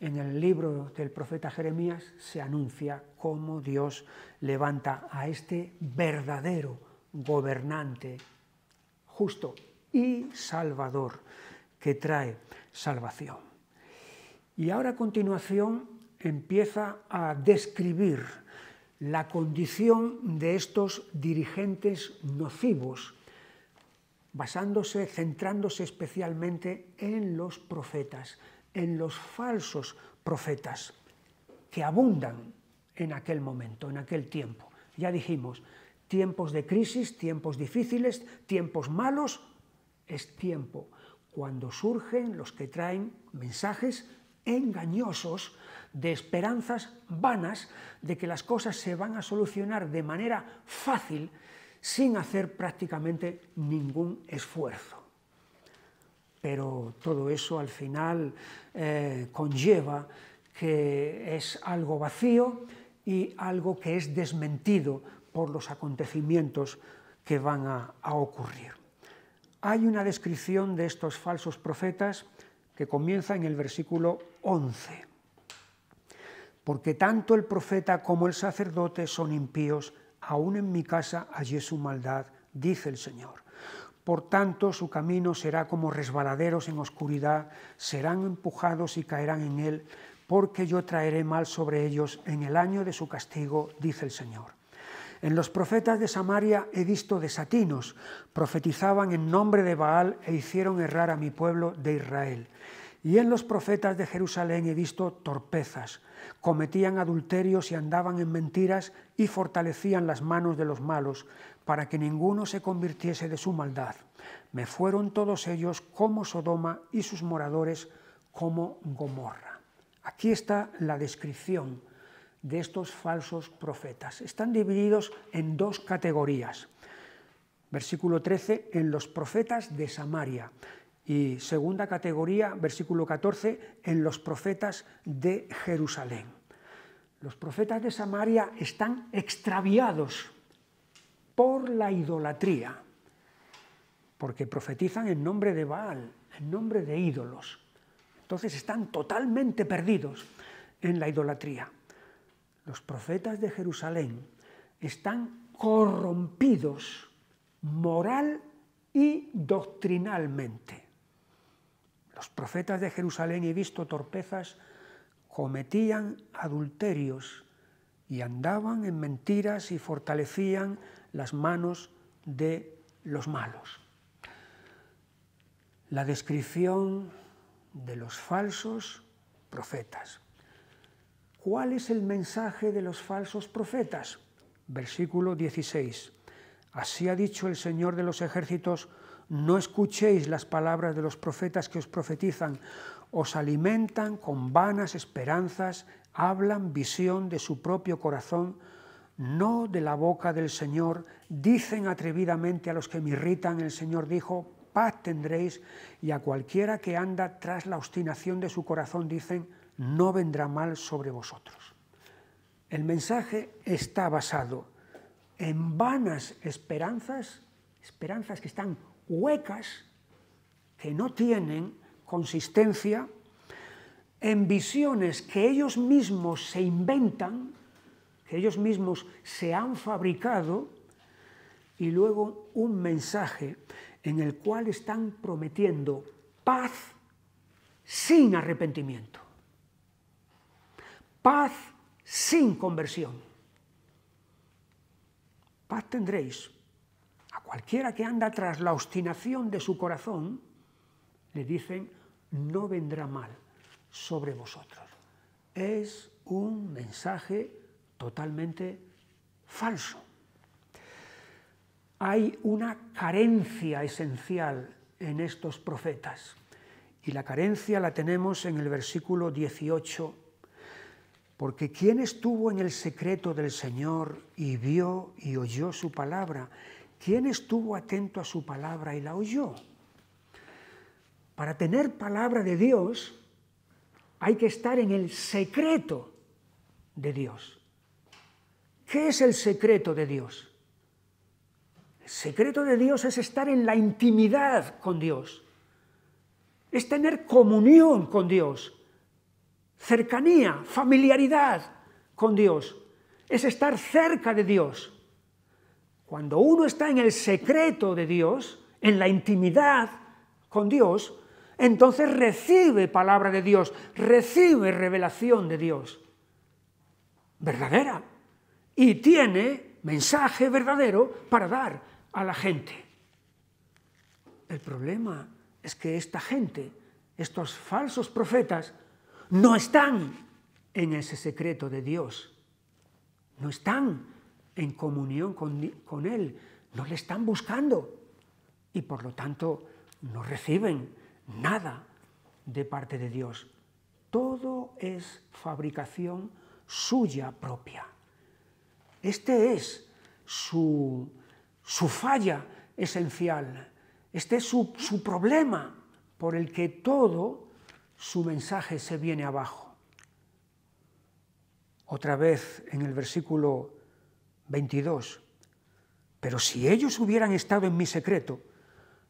en el libro del profeta Jeremías se anuncia cómo Dios levanta a este verdadero gobernante justo y salvador que trae salvación. Y ahora a continuación empieza a describir la condición de estos dirigentes nocivos, basándose, centrándose especialmente en los profetas, en los falsos profetas, que abundan en aquel momento, en aquel tiempo. Ya dijimos, tiempos de crisis, tiempos difíciles, tiempos malos, es tiempo cuando surgen los que traen mensajes engañosos de esperanzas vanas de que las cosas se van a solucionar de manera fácil sin hacer prácticamente ningún esfuerzo. Pero todo eso al final eh, conlleva que es algo vacío y algo que es desmentido por los acontecimientos que van a, a ocurrir. Hay una descripción de estos falsos profetas que comienza en el versículo 11 porque tanto el profeta como el sacerdote son impíos, aún en mi casa hallé su maldad, dice el Señor. Por tanto, su camino será como resbaladeros en oscuridad, serán empujados y caerán en él, porque yo traeré mal sobre ellos en el año de su castigo, dice el Señor. En los profetas de Samaria he visto desatinos, profetizaban en nombre de Baal e hicieron errar a mi pueblo de Israel. Y en los profetas de Jerusalén he visto torpezas. Cometían adulterios y andaban en mentiras y fortalecían las manos de los malos, para que ninguno se convirtiese de su maldad. Me fueron todos ellos como Sodoma y sus moradores como Gomorra. Aquí está la descripción de estos falsos profetas. Están divididos en dos categorías. Versículo 13, en los profetas de Samaria. Y segunda categoría, versículo 14, en los profetas de Jerusalén. Los profetas de Samaria están extraviados por la idolatría, porque profetizan en nombre de Baal, en nombre de ídolos. Entonces están totalmente perdidos en la idolatría. Los profetas de Jerusalén están corrompidos moral y doctrinalmente los profetas de Jerusalén, y visto torpezas, cometían adulterios y andaban en mentiras y fortalecían las manos de los malos. La descripción de los falsos profetas. ¿Cuál es el mensaje de los falsos profetas? Versículo 16. Así ha dicho el Señor de los ejércitos, no escuchéis las palabras de los profetas que os profetizan, os alimentan con vanas esperanzas, hablan visión de su propio corazón, no de la boca del Señor, dicen atrevidamente a los que me irritan, el Señor dijo, paz tendréis, y a cualquiera que anda tras la obstinación de su corazón, dicen, no vendrá mal sobre vosotros. El mensaje está basado en vanas esperanzas, esperanzas que están huecas, que no tienen consistencia, en visiones que ellos mismos se inventan, que ellos mismos se han fabricado, y luego un mensaje en el cual están prometiendo paz sin arrepentimiento, paz sin conversión. Paz tendréis, Cualquiera que anda tras la obstinación de su corazón, le dicen, no vendrá mal sobre vosotros. Es un mensaje totalmente falso. Hay una carencia esencial en estos profetas y la carencia la tenemos en el versículo 18 porque quien estuvo en el secreto del Señor y vio y oyó su palabra ¿Quién estuvo atento a su palabra y la oyó? Para tener palabra de Dios hay que estar en el secreto de Dios. ¿Qué es el secreto de Dios? El secreto de Dios es estar en la intimidad con Dios, es tener comunión con Dios, cercanía, familiaridad con Dios, es estar cerca de Dios. Cuando uno está en el secreto de Dios, en la intimidad con Dios, entonces recibe palabra de Dios, recibe revelación de Dios verdadera y tiene mensaje verdadero para dar a la gente. El problema es que esta gente, estos falsos profetas, no están en ese secreto de Dios, no están en comunión con, Él, no le están buscando y por lo tanto no reciben nada de parte de Dios. Todo es fabricación suya propia. Este es su, falla esencial, este es su, su problema por el que todo su mensaje se viene abajo. Otra vez en el versículo 22. Pero si ellos hubieran estado en mi secreto,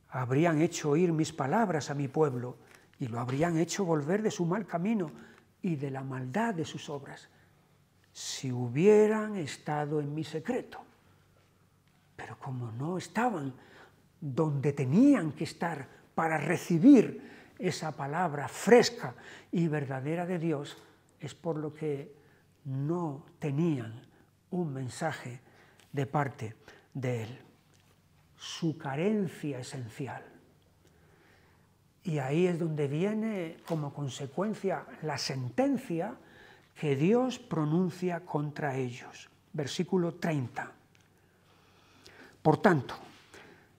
habrían hecho oír mis palabras a mi pueblo y lo habrían hecho volver de su mal camino y de la maldad de sus obras. Si hubieran estado en mi secreto. Pero como no estaban donde tenían que estar para recibir esa palabra fresca y verdadera de Dios, es por lo que no tenían un mensaje de parte de Él. Su carencia esencial. Y ahí es donde viene como consecuencia la sentencia que Dios pronuncia contra ellos. Versículo 30. Por tanto,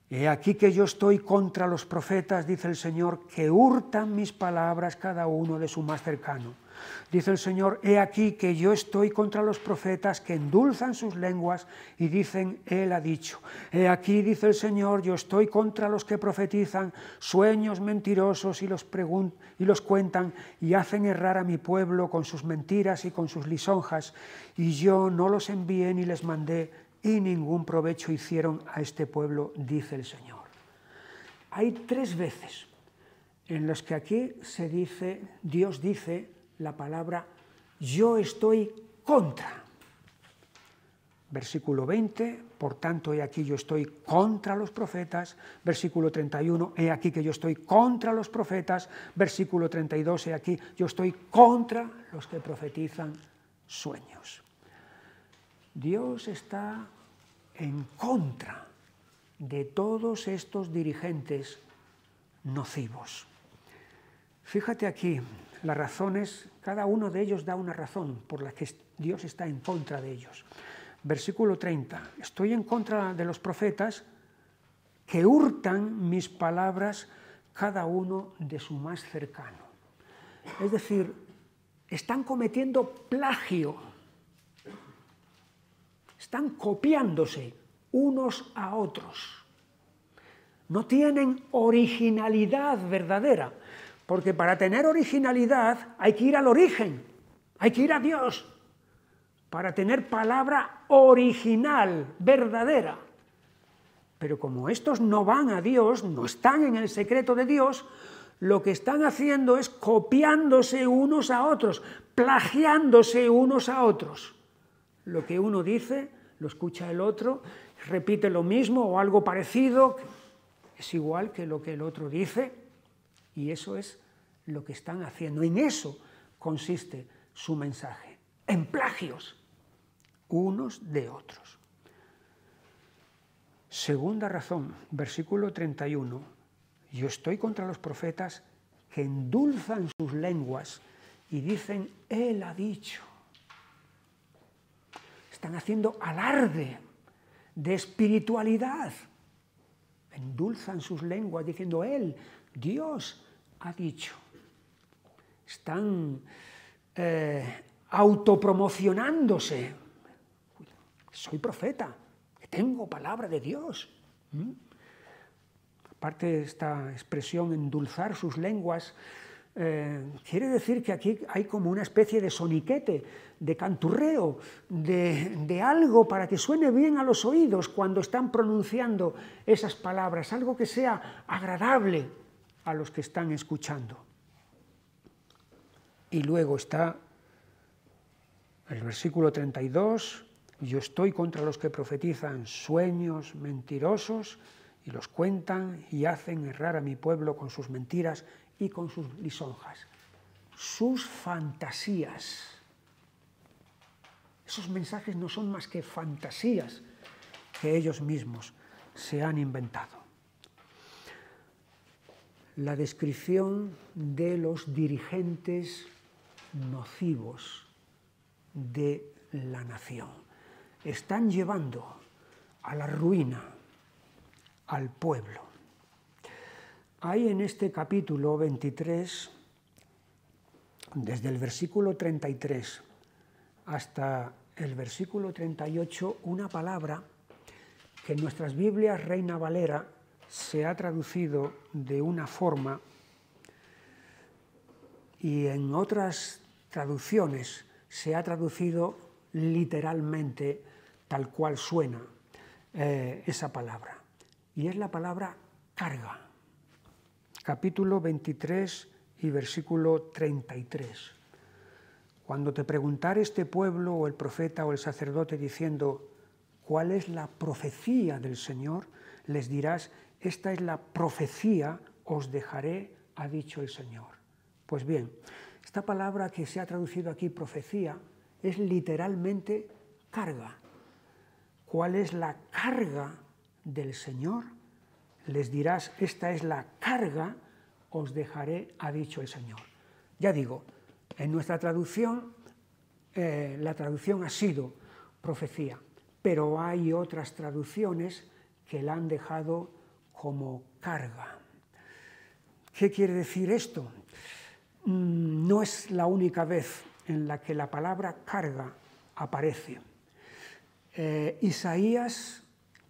he aquí que yo estoy contra los profetas, dice el Señor, que hurtan mis palabras cada uno de su más cercano Dice el Señor, he aquí que yo estoy contra los profetas que endulzan sus lenguas y dicen, Él ha dicho. He aquí, dice el Señor, yo estoy contra los que profetizan sueños mentirosos y los, y los cuentan y hacen errar a mi pueblo con sus mentiras y con sus lisonjas. Y yo no los envié ni les mandé y ningún provecho hicieron a este pueblo, dice el Señor. Hay tres veces en las que aquí se dice, Dios dice la palabra yo estoy contra. Versículo 20, por tanto, he aquí yo estoy contra los profetas. Versículo 31, he aquí que yo estoy contra los profetas. Versículo 32, he aquí yo estoy contra los que profetizan sueños. Dios está en contra de todos estos dirigentes nocivos. Fíjate aquí, las razones, cada uno de ellos da una razón por la que Dios está en contra de ellos. Versículo 30, estoy en contra de los profetas que hurtan mis palabras cada uno de su más cercano. Es decir, están cometiendo plagio, están copiándose unos a otros. No tienen originalidad verdadera, porque para tener originalidad hay que ir al origen, hay que ir a Dios, para tener palabra original, verdadera. Pero como estos no van a Dios, no están en el secreto de Dios, lo que están haciendo es copiándose unos a otros, plagiándose unos a otros. Lo que uno dice, lo escucha el otro, repite lo mismo o algo parecido, es igual que lo que el otro dice, y eso es lo que están haciendo. En eso consiste su mensaje, en plagios unos de otros. Segunda razón, versículo 31, yo estoy contra los profetas que endulzan sus lenguas y dicen, Él ha dicho. Están haciendo alarde de espiritualidad. Endulzan sus lenguas diciendo, Él, Dios, ha dicho están eh, autopromocionándose. Soy profeta, tengo palabra de Dios. ¿Mm? Aparte de esta expresión, endulzar sus lenguas, eh, quiere decir que aquí hay como una especie de soniquete, de canturreo, de, algo para que suene bien a los oídos cuando están pronunciando esas palabras, algo que sea agradable a los que están escuchando. Y luego está el versículo 32, yo estoy contra los que profetizan sueños mentirosos y los cuentan y hacen errar a mi pueblo con sus mentiras y con sus lisonjas, sus fantasías. Esos mensajes no son más que fantasías que ellos mismos se han inventado. La descripción de los dirigentes nocivos de la nación. Están llevando a la ruina al pueblo. Hay en este capítulo 23, desde el versículo 33 hasta el versículo 38, una palabra que en nuestras Biblias Reina Valera se ha traducido de una forma y en otras traducciones se ha traducido literalmente tal cual suena eh, esa palabra. Y es la palabra carga. Capítulo 23 y versículo 33. Cuando te preguntar este pueblo o el profeta o el sacerdote diciendo, ¿cuál es la profecía del Señor? Les dirás, esta es la profecía, os dejaré, ha dicho el Señor. Pues bien, esta palabra que se ha traducido aquí profecía es literalmente carga. ¿Cuál es la carga del Señor? Les dirás, esta es la carga, os dejaré, ha dicho el Señor. Ya digo, en nuestra traducción, eh, la traducción ha sido profecía, pero hay otras traducciones que la han dejado como carga. ¿Qué quiere decir esto? Mm, no es la única vez en la que la palabra carga aparece. Eh, Isaías,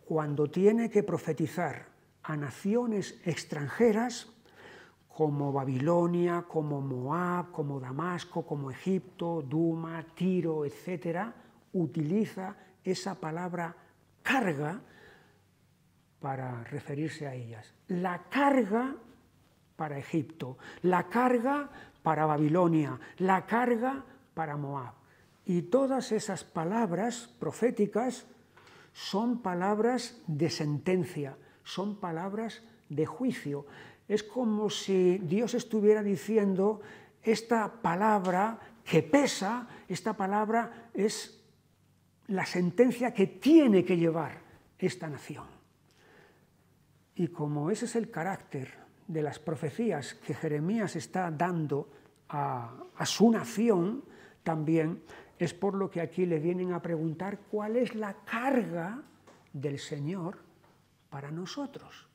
cuando tiene que profetizar a naciones extranjeras, como Babilonia, como Moab, como Damasco, como Egipto, Duma, Tiro, etc., utiliza esa palabra carga para referirse a ellas. La carga para Egipto, la carga para Babilonia, la carga para Moab. Y todas esas palabras proféticas son palabras de sentencia, son palabras de juicio. Es como si Dios estuviera diciendo, esta palabra que pesa, esta palabra es la sentencia que tiene que llevar esta nación. Y como ese es el carácter de las profecías que Jeremías está dando a, su nación también es por lo que aquí le vienen a preguntar cuál es la carga del Señor para nosotros.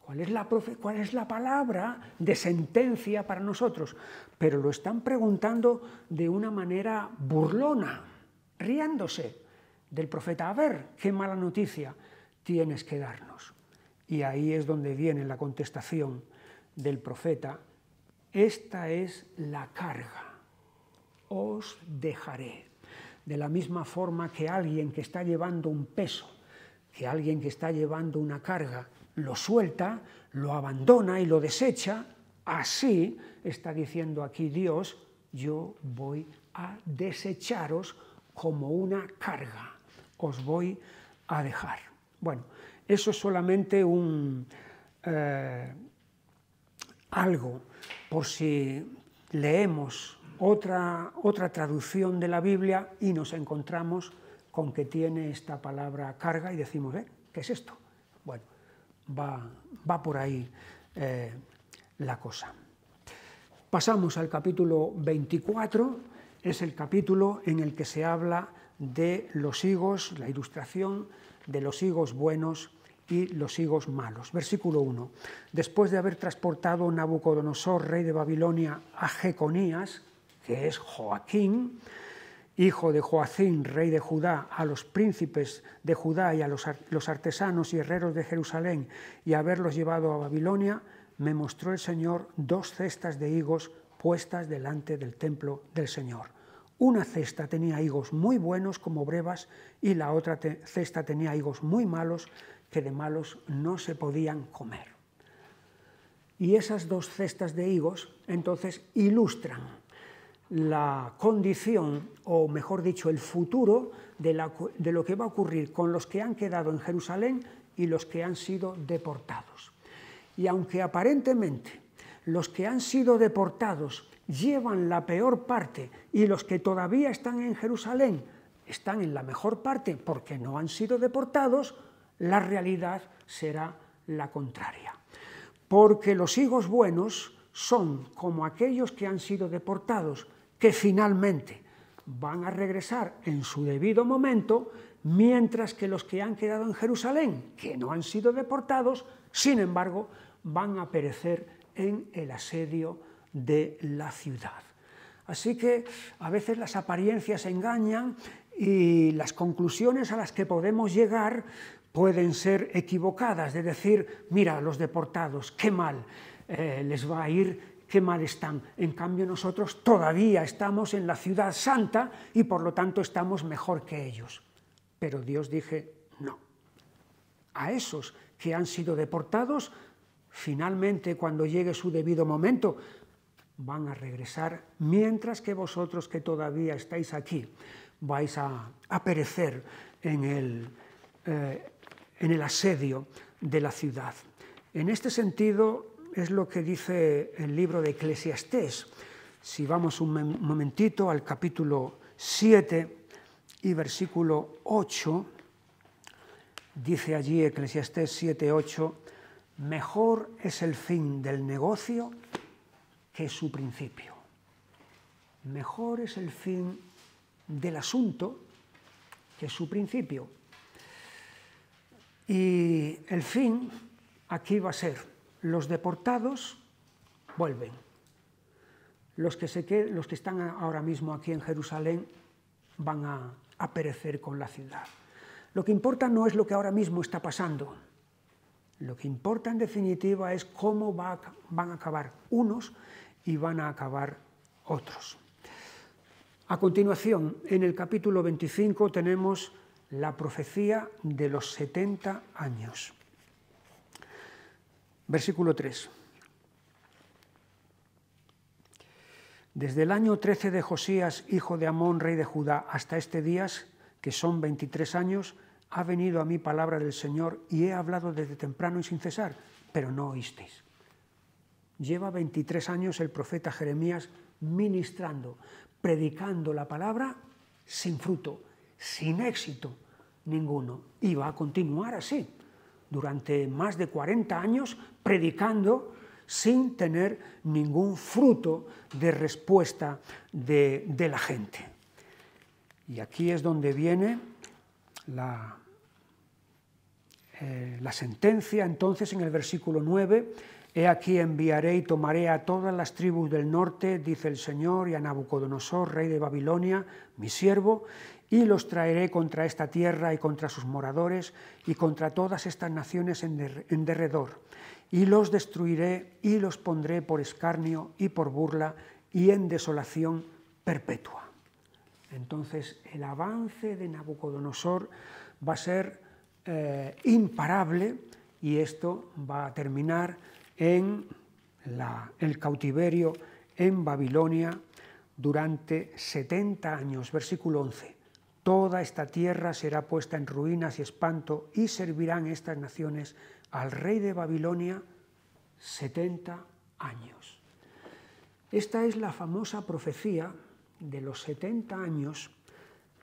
¿Cuál es, la ¿Cuál es la palabra de sentencia para nosotros? Pero lo están preguntando de una manera burlona, riéndose del profeta. A ver, qué mala noticia tienes que darnos y ahí es donde viene la contestación del profeta, esta es la carga, os dejaré. De la misma forma que alguien que está llevando un peso, que alguien que está llevando una carga, lo suelta, lo abandona y lo desecha, así está diciendo aquí Dios, yo voy a desecharos como una carga, os voy a dejar. Bueno, eso es solamente un eh, algo, por si leemos otra, otra traducción de la Biblia y nos encontramos con que tiene esta palabra carga y decimos, ¿eh? ¿qué es esto? Bueno, va, por ahí eh, la cosa. Pasamos al capítulo 24, es el capítulo en el que se habla de los higos, la ilustración de los higos buenos y los higos malos. Versículo 1. Después de haber transportado Nabucodonosor, rey de Babilonia, a Jeconías, que es Joaquín, hijo de Joacín, rey de Judá, a los príncipes de Judá y a los, artesanos y herreros de Jerusalén, y haberlos llevado a Babilonia, me mostró el Señor dos cestas de higos puestas delante del templo del Señor. Una cesta tenía higos muy buenos como brevas y la otra cesta tenía higos muy malos que de malos no se podían comer. Y esas dos cestas de higos entonces ilustran la condición, o mejor dicho, el futuro de, de, lo que va a ocurrir con los que han quedado en Jerusalén y los que han sido deportados. Y aunque aparentemente los que han sido deportados llevan la peor parte y los que todavía están en Jerusalén están en la mejor parte porque no han sido deportados, la realidad será la contraria. Porque los hijos buenos son como aquellos que han sido deportados, que finalmente van a regresar en su debido momento, mientras que los que han quedado en Jerusalén, que no han sido deportados, sin embargo, van a perecer en el asedio de la ciudad. Así que a veces las apariencias engañan y las conclusiones a las que podemos llegar pueden ser equivocadas, de decir, mira, los deportados, qué mal eh, les va a ir, qué mal están. En cambio, nosotros todavía estamos en la ciudad santa y por lo tanto estamos mejor que ellos. Pero Dios dije, no. A esos que han sido deportados, finalmente cuando llegue su debido momento, van a regresar, mientras que vosotros que todavía estáis aquí, vais a, perecer en el, eh, en el asedio de la ciudad. En este sentido es lo que dice el libro de Eclesiastés. Si vamos un momentito al capítulo 7 y versículo 8, dice allí Eclesiastés 7, 8, mejor es el fin del negocio que su principio. Mejor es el fin del asunto, que es su principio. Y el fin aquí va a ser, los deportados vuelven. Los que, los que están ahora mismo aquí en Jerusalén van a, perecer con la ciudad. Lo que importa no es lo que ahora mismo está pasando. Lo que importa en definitiva es cómo van a acabar unos y van a acabar otros. A continuación, en el capítulo 25 tenemos la profecía de los 70 años. Versículo 3. Desde el año 13 de Josías, hijo de Amón, rey de Judá, hasta este día, que son 23 años, ha venido a mí palabra del Señor y he hablado desde temprano y sin cesar, pero no oísteis. Lleva 23 años el profeta Jeremías ministrando, predicando la palabra sin fruto, sin éxito ninguno. Y va a continuar así, durante más de 40 años, predicando sin tener ningún fruto de respuesta de, la gente. Y aquí es donde viene la, eh, la sentencia, entonces en el versículo 9, He aquí enviaré y tomaré a todas las tribus del norte, dice el Señor, y a Nabucodonosor, rey de Babilonia, mi siervo, y los traeré contra esta tierra y contra sus moradores y contra todas estas naciones en, derredor. Y los destruiré y los pondré por escarnio y por burla y en desolación perpetua. Entonces el avance de Nabucodonosor va a ser eh, imparable y esto va a terminar en el cautiverio en Babilonia durante 70 años, versículo 11. Toda esta tierra será puesta en ruinas y espanto y servirán estas naciones al rey de Babilonia 70 años. Esta es la famosa profecía de los 70 años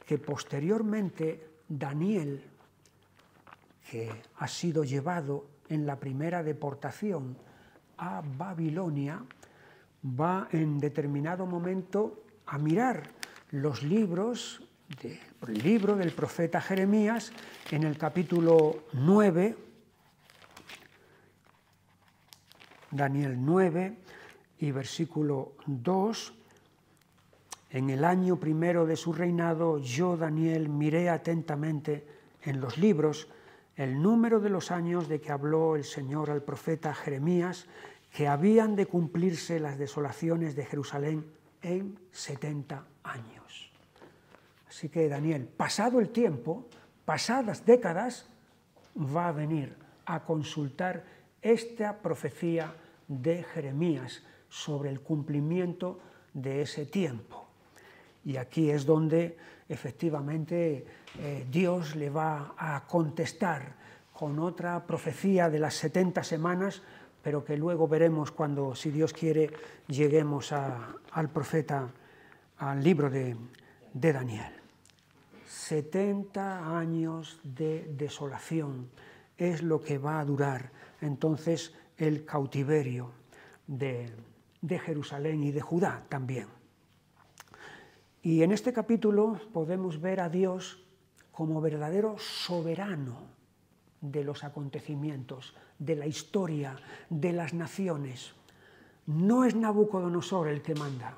que posteriormente Daniel, que ha sido llevado en la primera deportación a Babilonia, va en determinado momento a mirar los libros, de, el libro del profeta Jeremías, en el capítulo 9, Daniel 9 y versículo 2, en el año primero de su reinado, yo, Daniel, miré atentamente en los libros el número de los años de que habló el Señor al profeta Jeremías que habían de cumplirse las desolaciones de Jerusalén en 70 años. Así que Daniel, pasado el tiempo, pasadas décadas, va a venir a consultar esta profecía de Jeremías sobre el cumplimiento de ese tiempo. Y aquí es donde efectivamente eh, Dios le va a contestar con otra profecía de las 70 semanas, pero que luego veremos cuando, si Dios quiere, lleguemos al profeta, al libro de, Daniel. 70 años de desolación es lo que va a durar entonces el cautiverio de Jerusalén y de Judá también. Y en este capítulo podemos ver a Dios como verdadero soberano de los acontecimientos, de la historia, de las naciones. No es Nabucodonosor el que manda,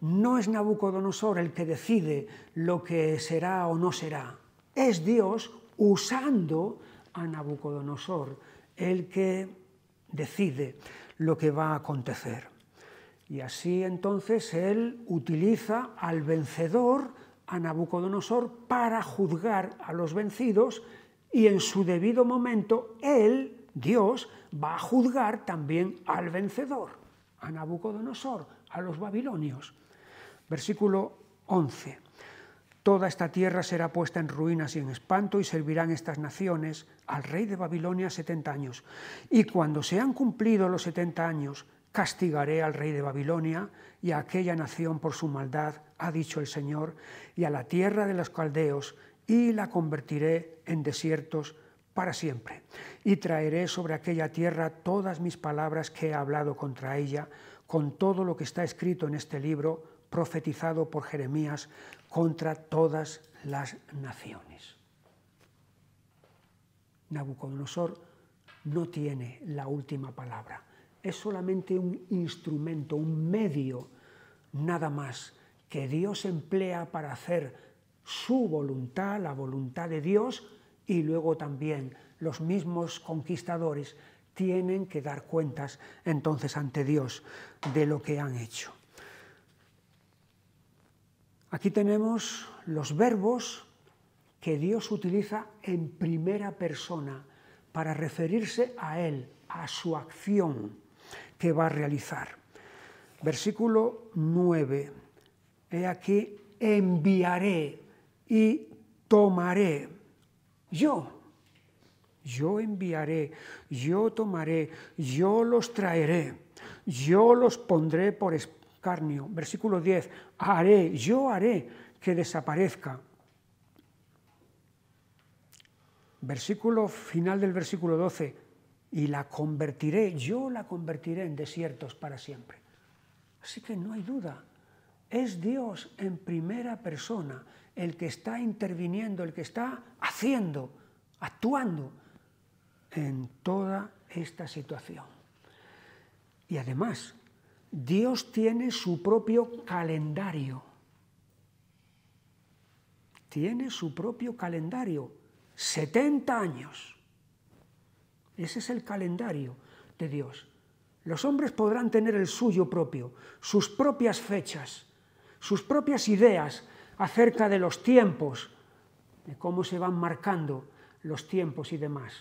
no es Nabucodonosor el que decide lo que será o no será, es Dios usando a Nabucodonosor el que decide lo que va a acontecer. Y así entonces él utiliza al vencedor a Nabucodonosor para juzgar a los vencidos y en su debido momento él, Dios, va a juzgar también al vencedor, a Nabucodonosor, a los babilonios. Versículo 11. Toda esta tierra será puesta en ruinas y en espanto y servirán estas naciones al rey de Babilonia 70 años. Y cuando se han cumplido los 70 años, Castigaré al rey de Babilonia y a aquella nación por su maldad, ha dicho el Señor, y a la tierra de los caldeos, y la convertiré en desiertos para siempre. Y traeré sobre aquella tierra todas mis palabras que he hablado contra ella, con todo lo que está escrito en este libro, profetizado por Jeremías, contra todas las naciones. Nabucodonosor no tiene la última palabra es solamente un instrumento, un medio, nada más, que Dios emplea para hacer su voluntad, la voluntad de Dios, y luego también los mismos conquistadores tienen que dar cuentas entonces ante Dios de lo que han hecho. Aquí tenemos los verbos que Dios utiliza en primera persona para referirse a Él, a su acción que va a realizar. Versículo 9. He aquí, enviaré y tomaré. Yo, yo enviaré, yo tomaré, yo los traeré, yo los pondré por escarnio. Versículo 10. Haré, yo haré que desaparezca. Versículo final del versículo 12 y la convertiré, yo la convertiré en desiertos para siempre. Así que no hay duda, es Dios en primera persona el que está interviniendo, el que está haciendo, actuando en toda esta situación. Y además, Dios tiene su propio calendario. Tiene su propio calendario. 70 años. Ese es el calendario de Dios. Los hombres podrán tener el suyo propio, sus propias fechas, sus propias ideas acerca de los tiempos, de cómo se van marcando los tiempos y demás.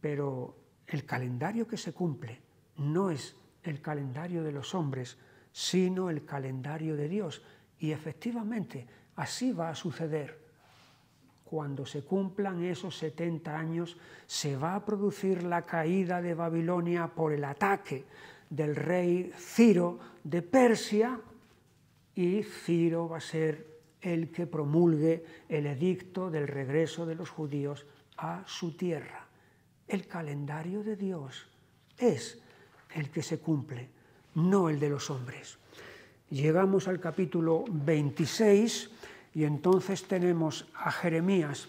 Pero el calendario que se cumple no es el calendario de los hombres, sino el calendario de Dios. Y efectivamente, así va a suceder cuando se cumplan esos 70 años, se va a producir la caída de Babilonia por el ataque del rey Ciro de Persia y Ciro va a ser el que promulgue el edicto del regreso de los judíos a su tierra. El calendario de Dios es el que se cumple, no el de los hombres. Llegamos al capítulo 26 y entonces tenemos a Jeremías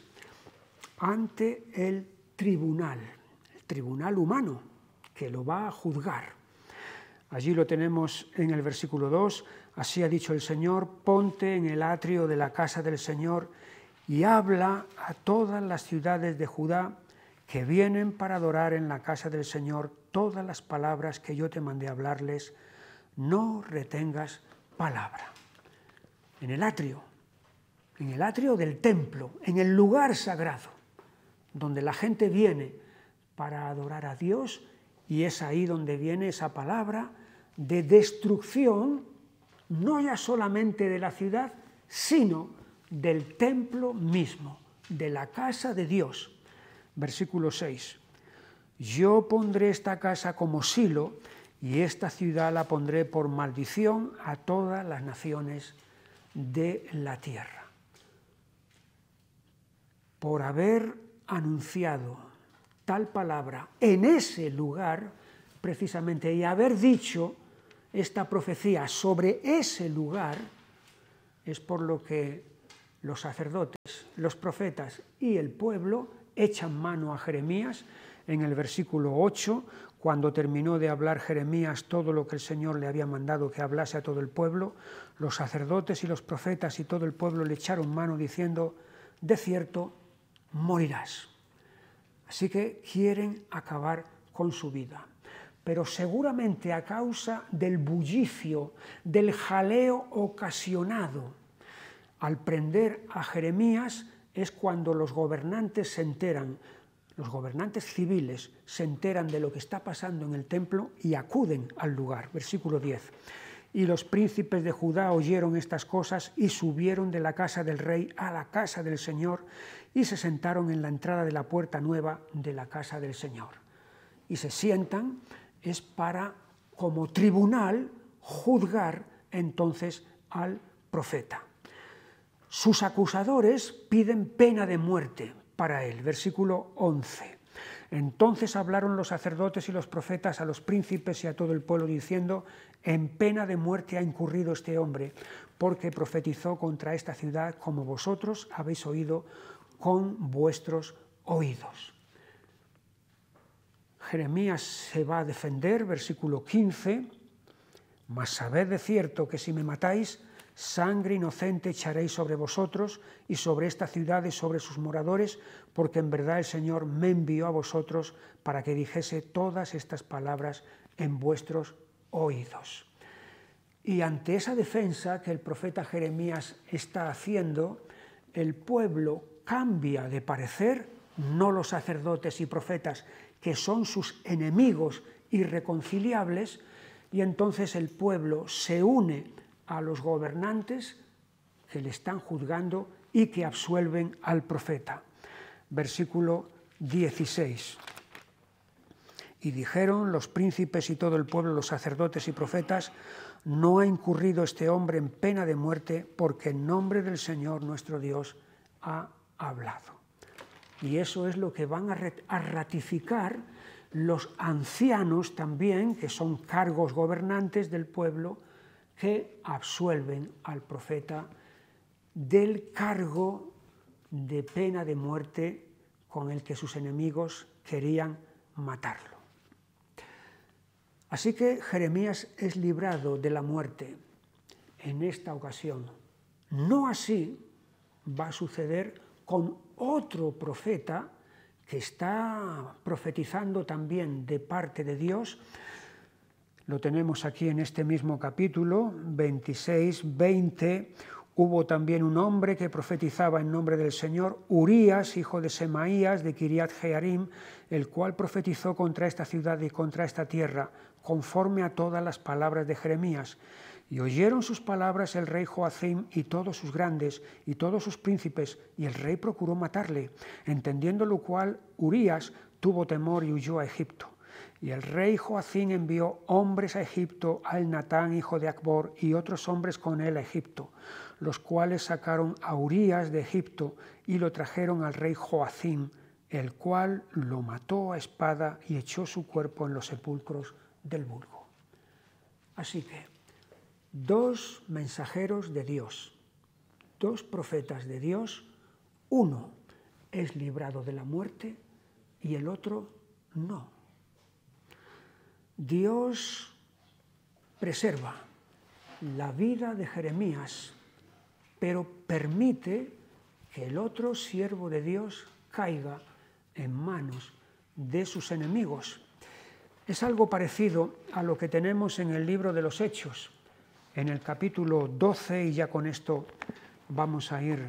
ante el tribunal, el tribunal humano, que lo va a juzgar. Allí lo tenemos en el versículo 2, así ha dicho el Señor, ponte en el atrio de la casa del Señor y habla a todas las ciudades de Judá que vienen para adorar en la casa del Señor todas las palabras que yo te mandé hablarles, no retengas palabra. En el atrio, en el atrio del templo, en el lugar sagrado, donde la gente viene para adorar a Dios y es ahí donde viene esa palabra de destrucción, no ya solamente de la ciudad, sino del templo mismo, de la casa de Dios. Versículo 6. Yo pondré esta casa como silo y esta ciudad la pondré por maldición a todas las naciones de la tierra por haber anunciado tal palabra en ese lugar, precisamente, y haber dicho esta profecía sobre ese lugar, es por lo que los sacerdotes, los profetas y el pueblo echan mano a Jeremías en el versículo 8, cuando terminó de hablar Jeremías todo lo que el Señor le había mandado que hablase a todo el pueblo, los sacerdotes y los profetas y todo el pueblo le echaron mano diciendo, de cierto, morirás. Así que quieren acabar con su vida. Pero seguramente a causa del bullicio, del jaleo ocasionado, al prender a Jeremías es cuando los gobernantes se enteran, los gobernantes civiles se enteran de lo que está pasando en el templo y acuden al lugar. Versículo 10. Y los príncipes de Judá oyeron estas cosas y subieron de la casa del rey a la casa del Señor y se sentaron en la entrada de la puerta nueva de la casa del Señor. Y se sientan es para, como tribunal, juzgar entonces al profeta. Sus acusadores piden pena de muerte para él, versículo 11. Entonces hablaron los sacerdotes y los profetas a los príncipes y a todo el pueblo diciendo, en pena de muerte ha incurrido este hombre, porque profetizó contra esta ciudad como vosotros habéis oído con vuestros oídos. Jeremías se va a defender, versículo 15, mas sabed de cierto que si me matáis, sangre inocente echaréis sobre vosotros y sobre esta ciudad y sobre sus moradores, porque en verdad el Señor me envió a vosotros para que dijese todas estas palabras en vuestros oídos. Y ante esa defensa que el profeta Jeremías está haciendo, el pueblo cambia de parecer no los sacerdotes y profetas, que son sus enemigos irreconciliables, y entonces el pueblo se une a los gobernantes que le están juzgando y que absuelven al profeta. Versículo 16. Y dijeron los príncipes y todo el pueblo, los sacerdotes y profetas, no ha incurrido este hombre en pena de muerte porque en nombre del Señor nuestro Dios ha hablado. Y eso es lo que van a, ratificar los ancianos también, que son cargos gobernantes del pueblo, que absuelven al profeta del cargo de pena de muerte con el que sus enemigos querían matarlo. Así que Jeremías es librado de la muerte en esta ocasión. No así va a suceder con otro profeta que está profetizando también de parte de Dios. Lo tenemos aquí en este mismo capítulo, 26, 20. Hubo también un hombre que profetizaba en nombre del Señor, Urías, hijo de Semaías, de Kiriat Jearim, el cual profetizó contra esta ciudad y contra esta tierra, conforme a todas las palabras de Jeremías. Y oyeron sus palabras el rey Joacim y todos sus grandes y todos sus príncipes, y el rey procuró matarle, entendiendo lo cual Urías tuvo temor y huyó a Egipto. Y el rey Joacim envió hombres a Egipto, al Natán, hijo de Acbor, y otros hombres con él a Egipto, los cuales sacaron a Urías de Egipto y lo trajeron al rey Joacim el cual lo mató a espada y echó su cuerpo en los sepulcros del vulgo. Así que dos mensajeros de Dios, dos profetas de Dios, uno es librado de la muerte y el otro no. Dios preserva la vida de Jeremías, pero permite que el otro siervo de Dios caiga en manos de sus enemigos. Es algo parecido a lo que tenemos en el libro de los Hechos, en el capítulo 12, y ya con esto vamos a ir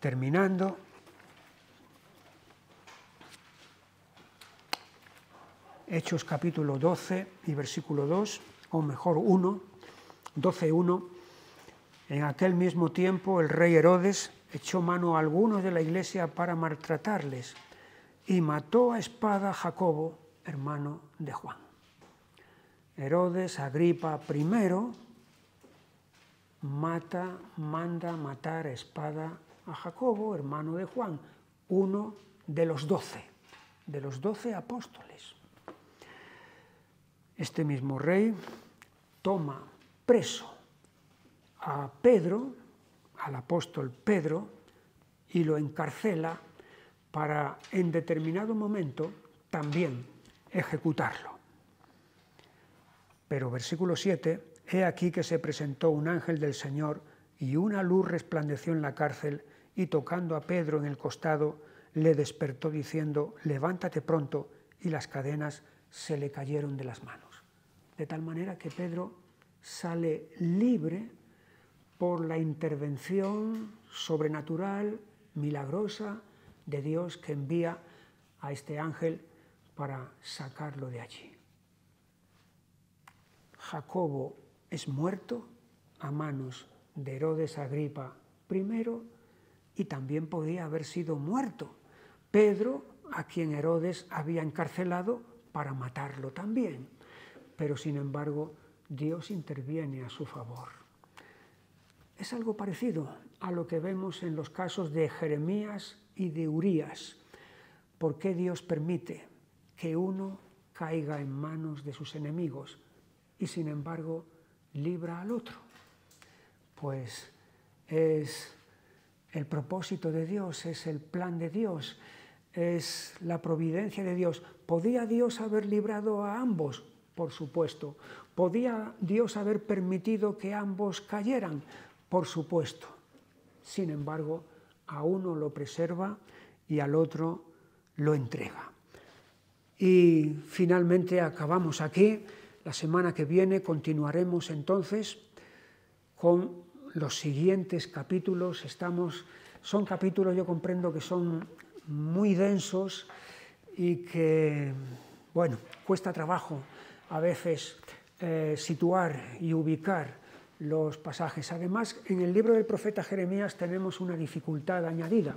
terminando. Hechos capítulo 12 y versículo 2, o mejor 1, 12.1, en aquel mismo tiempo el rey Herodes echó mano a algunos de la iglesia para maltratarles y mató a espada a Jacobo, hermano de Juan. Herodes Agripa primero mata, manda matar a espada a Jacobo, hermano de Juan, uno de los doce, de los doce apóstoles. Este mismo rey toma preso a Pedro, al apóstol Pedro, y lo encarcela para en determinado momento también ejecutarlo. Pero versículo 7 He aquí que se presentó un ángel del Señor y una luz resplandeció en la cárcel y tocando a Pedro en el costado, le despertó diciendo, levántate pronto, y las cadenas se le cayeron de las manos. De tal manera que Pedro sale libre por la intervención sobrenatural, milagrosa, de Dios que envía a este ángel para sacarlo de allí. Jacobo es muerto a manos de Herodes Agripa I y también podía haber sido muerto Pedro, a quien Herodes había encarcelado para matarlo también. Pero sin embargo, Dios interviene a su favor. Es algo parecido a lo que vemos en los casos de Jeremías y de Urías. ¿Por qué Dios permite que uno caiga en manos de sus enemigos y sin embargo libra al otro. Pues es el propósito de Dios, es el plan de Dios, es la providencia de Dios. ¿Podía Dios haber librado a ambos? Por supuesto. ¿Podía Dios haber permitido que ambos cayeran? Por supuesto. Sin embargo, a uno lo preserva y al otro lo entrega. Y finalmente acabamos aquí. La semana que viene continuaremos entonces con los siguientes capítulos. son capítulos, yo comprendo que son muy densos y que, bueno, cuesta trabajo a veces eh, situar y ubicar los pasajes. Además, en el libro del profeta Jeremías tenemos una dificultad añadida,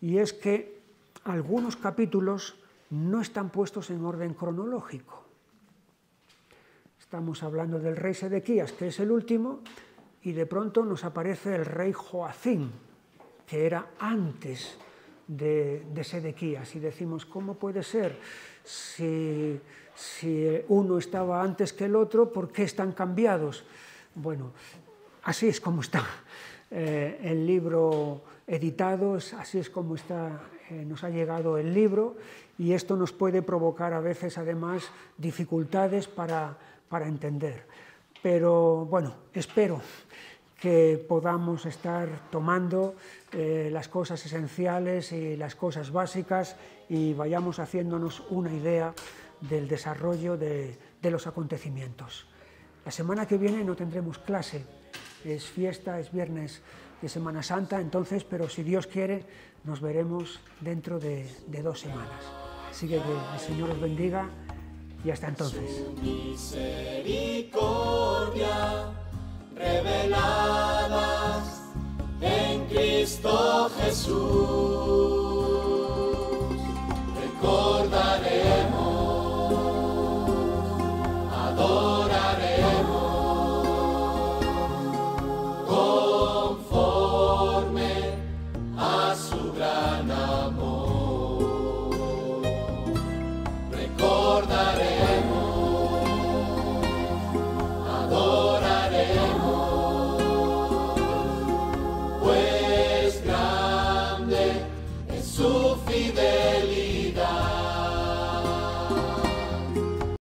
y es que algunos capítulos no están puestos en orden cronológico. Estamos hablando del rey Sedequías, que es el último, y de pronto nos aparece el rey Joacín, que era antes de, Sedequías. Y decimos, ¿cómo puede ser? Si, uno estaba antes que el otro, ¿por qué están cambiados? Bueno, así es como está eh, el libro editado, así es como está, eh, nos ha llegado el libro y esto nos puede provocar a veces además dificultades para para entender. Pero bueno, espero que podamos estar tomando eh, las cosas esenciales y las cosas básicas y vayamos haciéndonos una idea del desarrollo de, los acontecimientos. La semana que viene no tendremos clase, es fiesta, es viernes de Semana Santa, entonces, pero si Dios quiere, nos veremos dentro de, de dos semanas. Así que que el Señor os bendiga. Y hasta entonces. misericordia reveladas en Cristo Jesús. Recordaré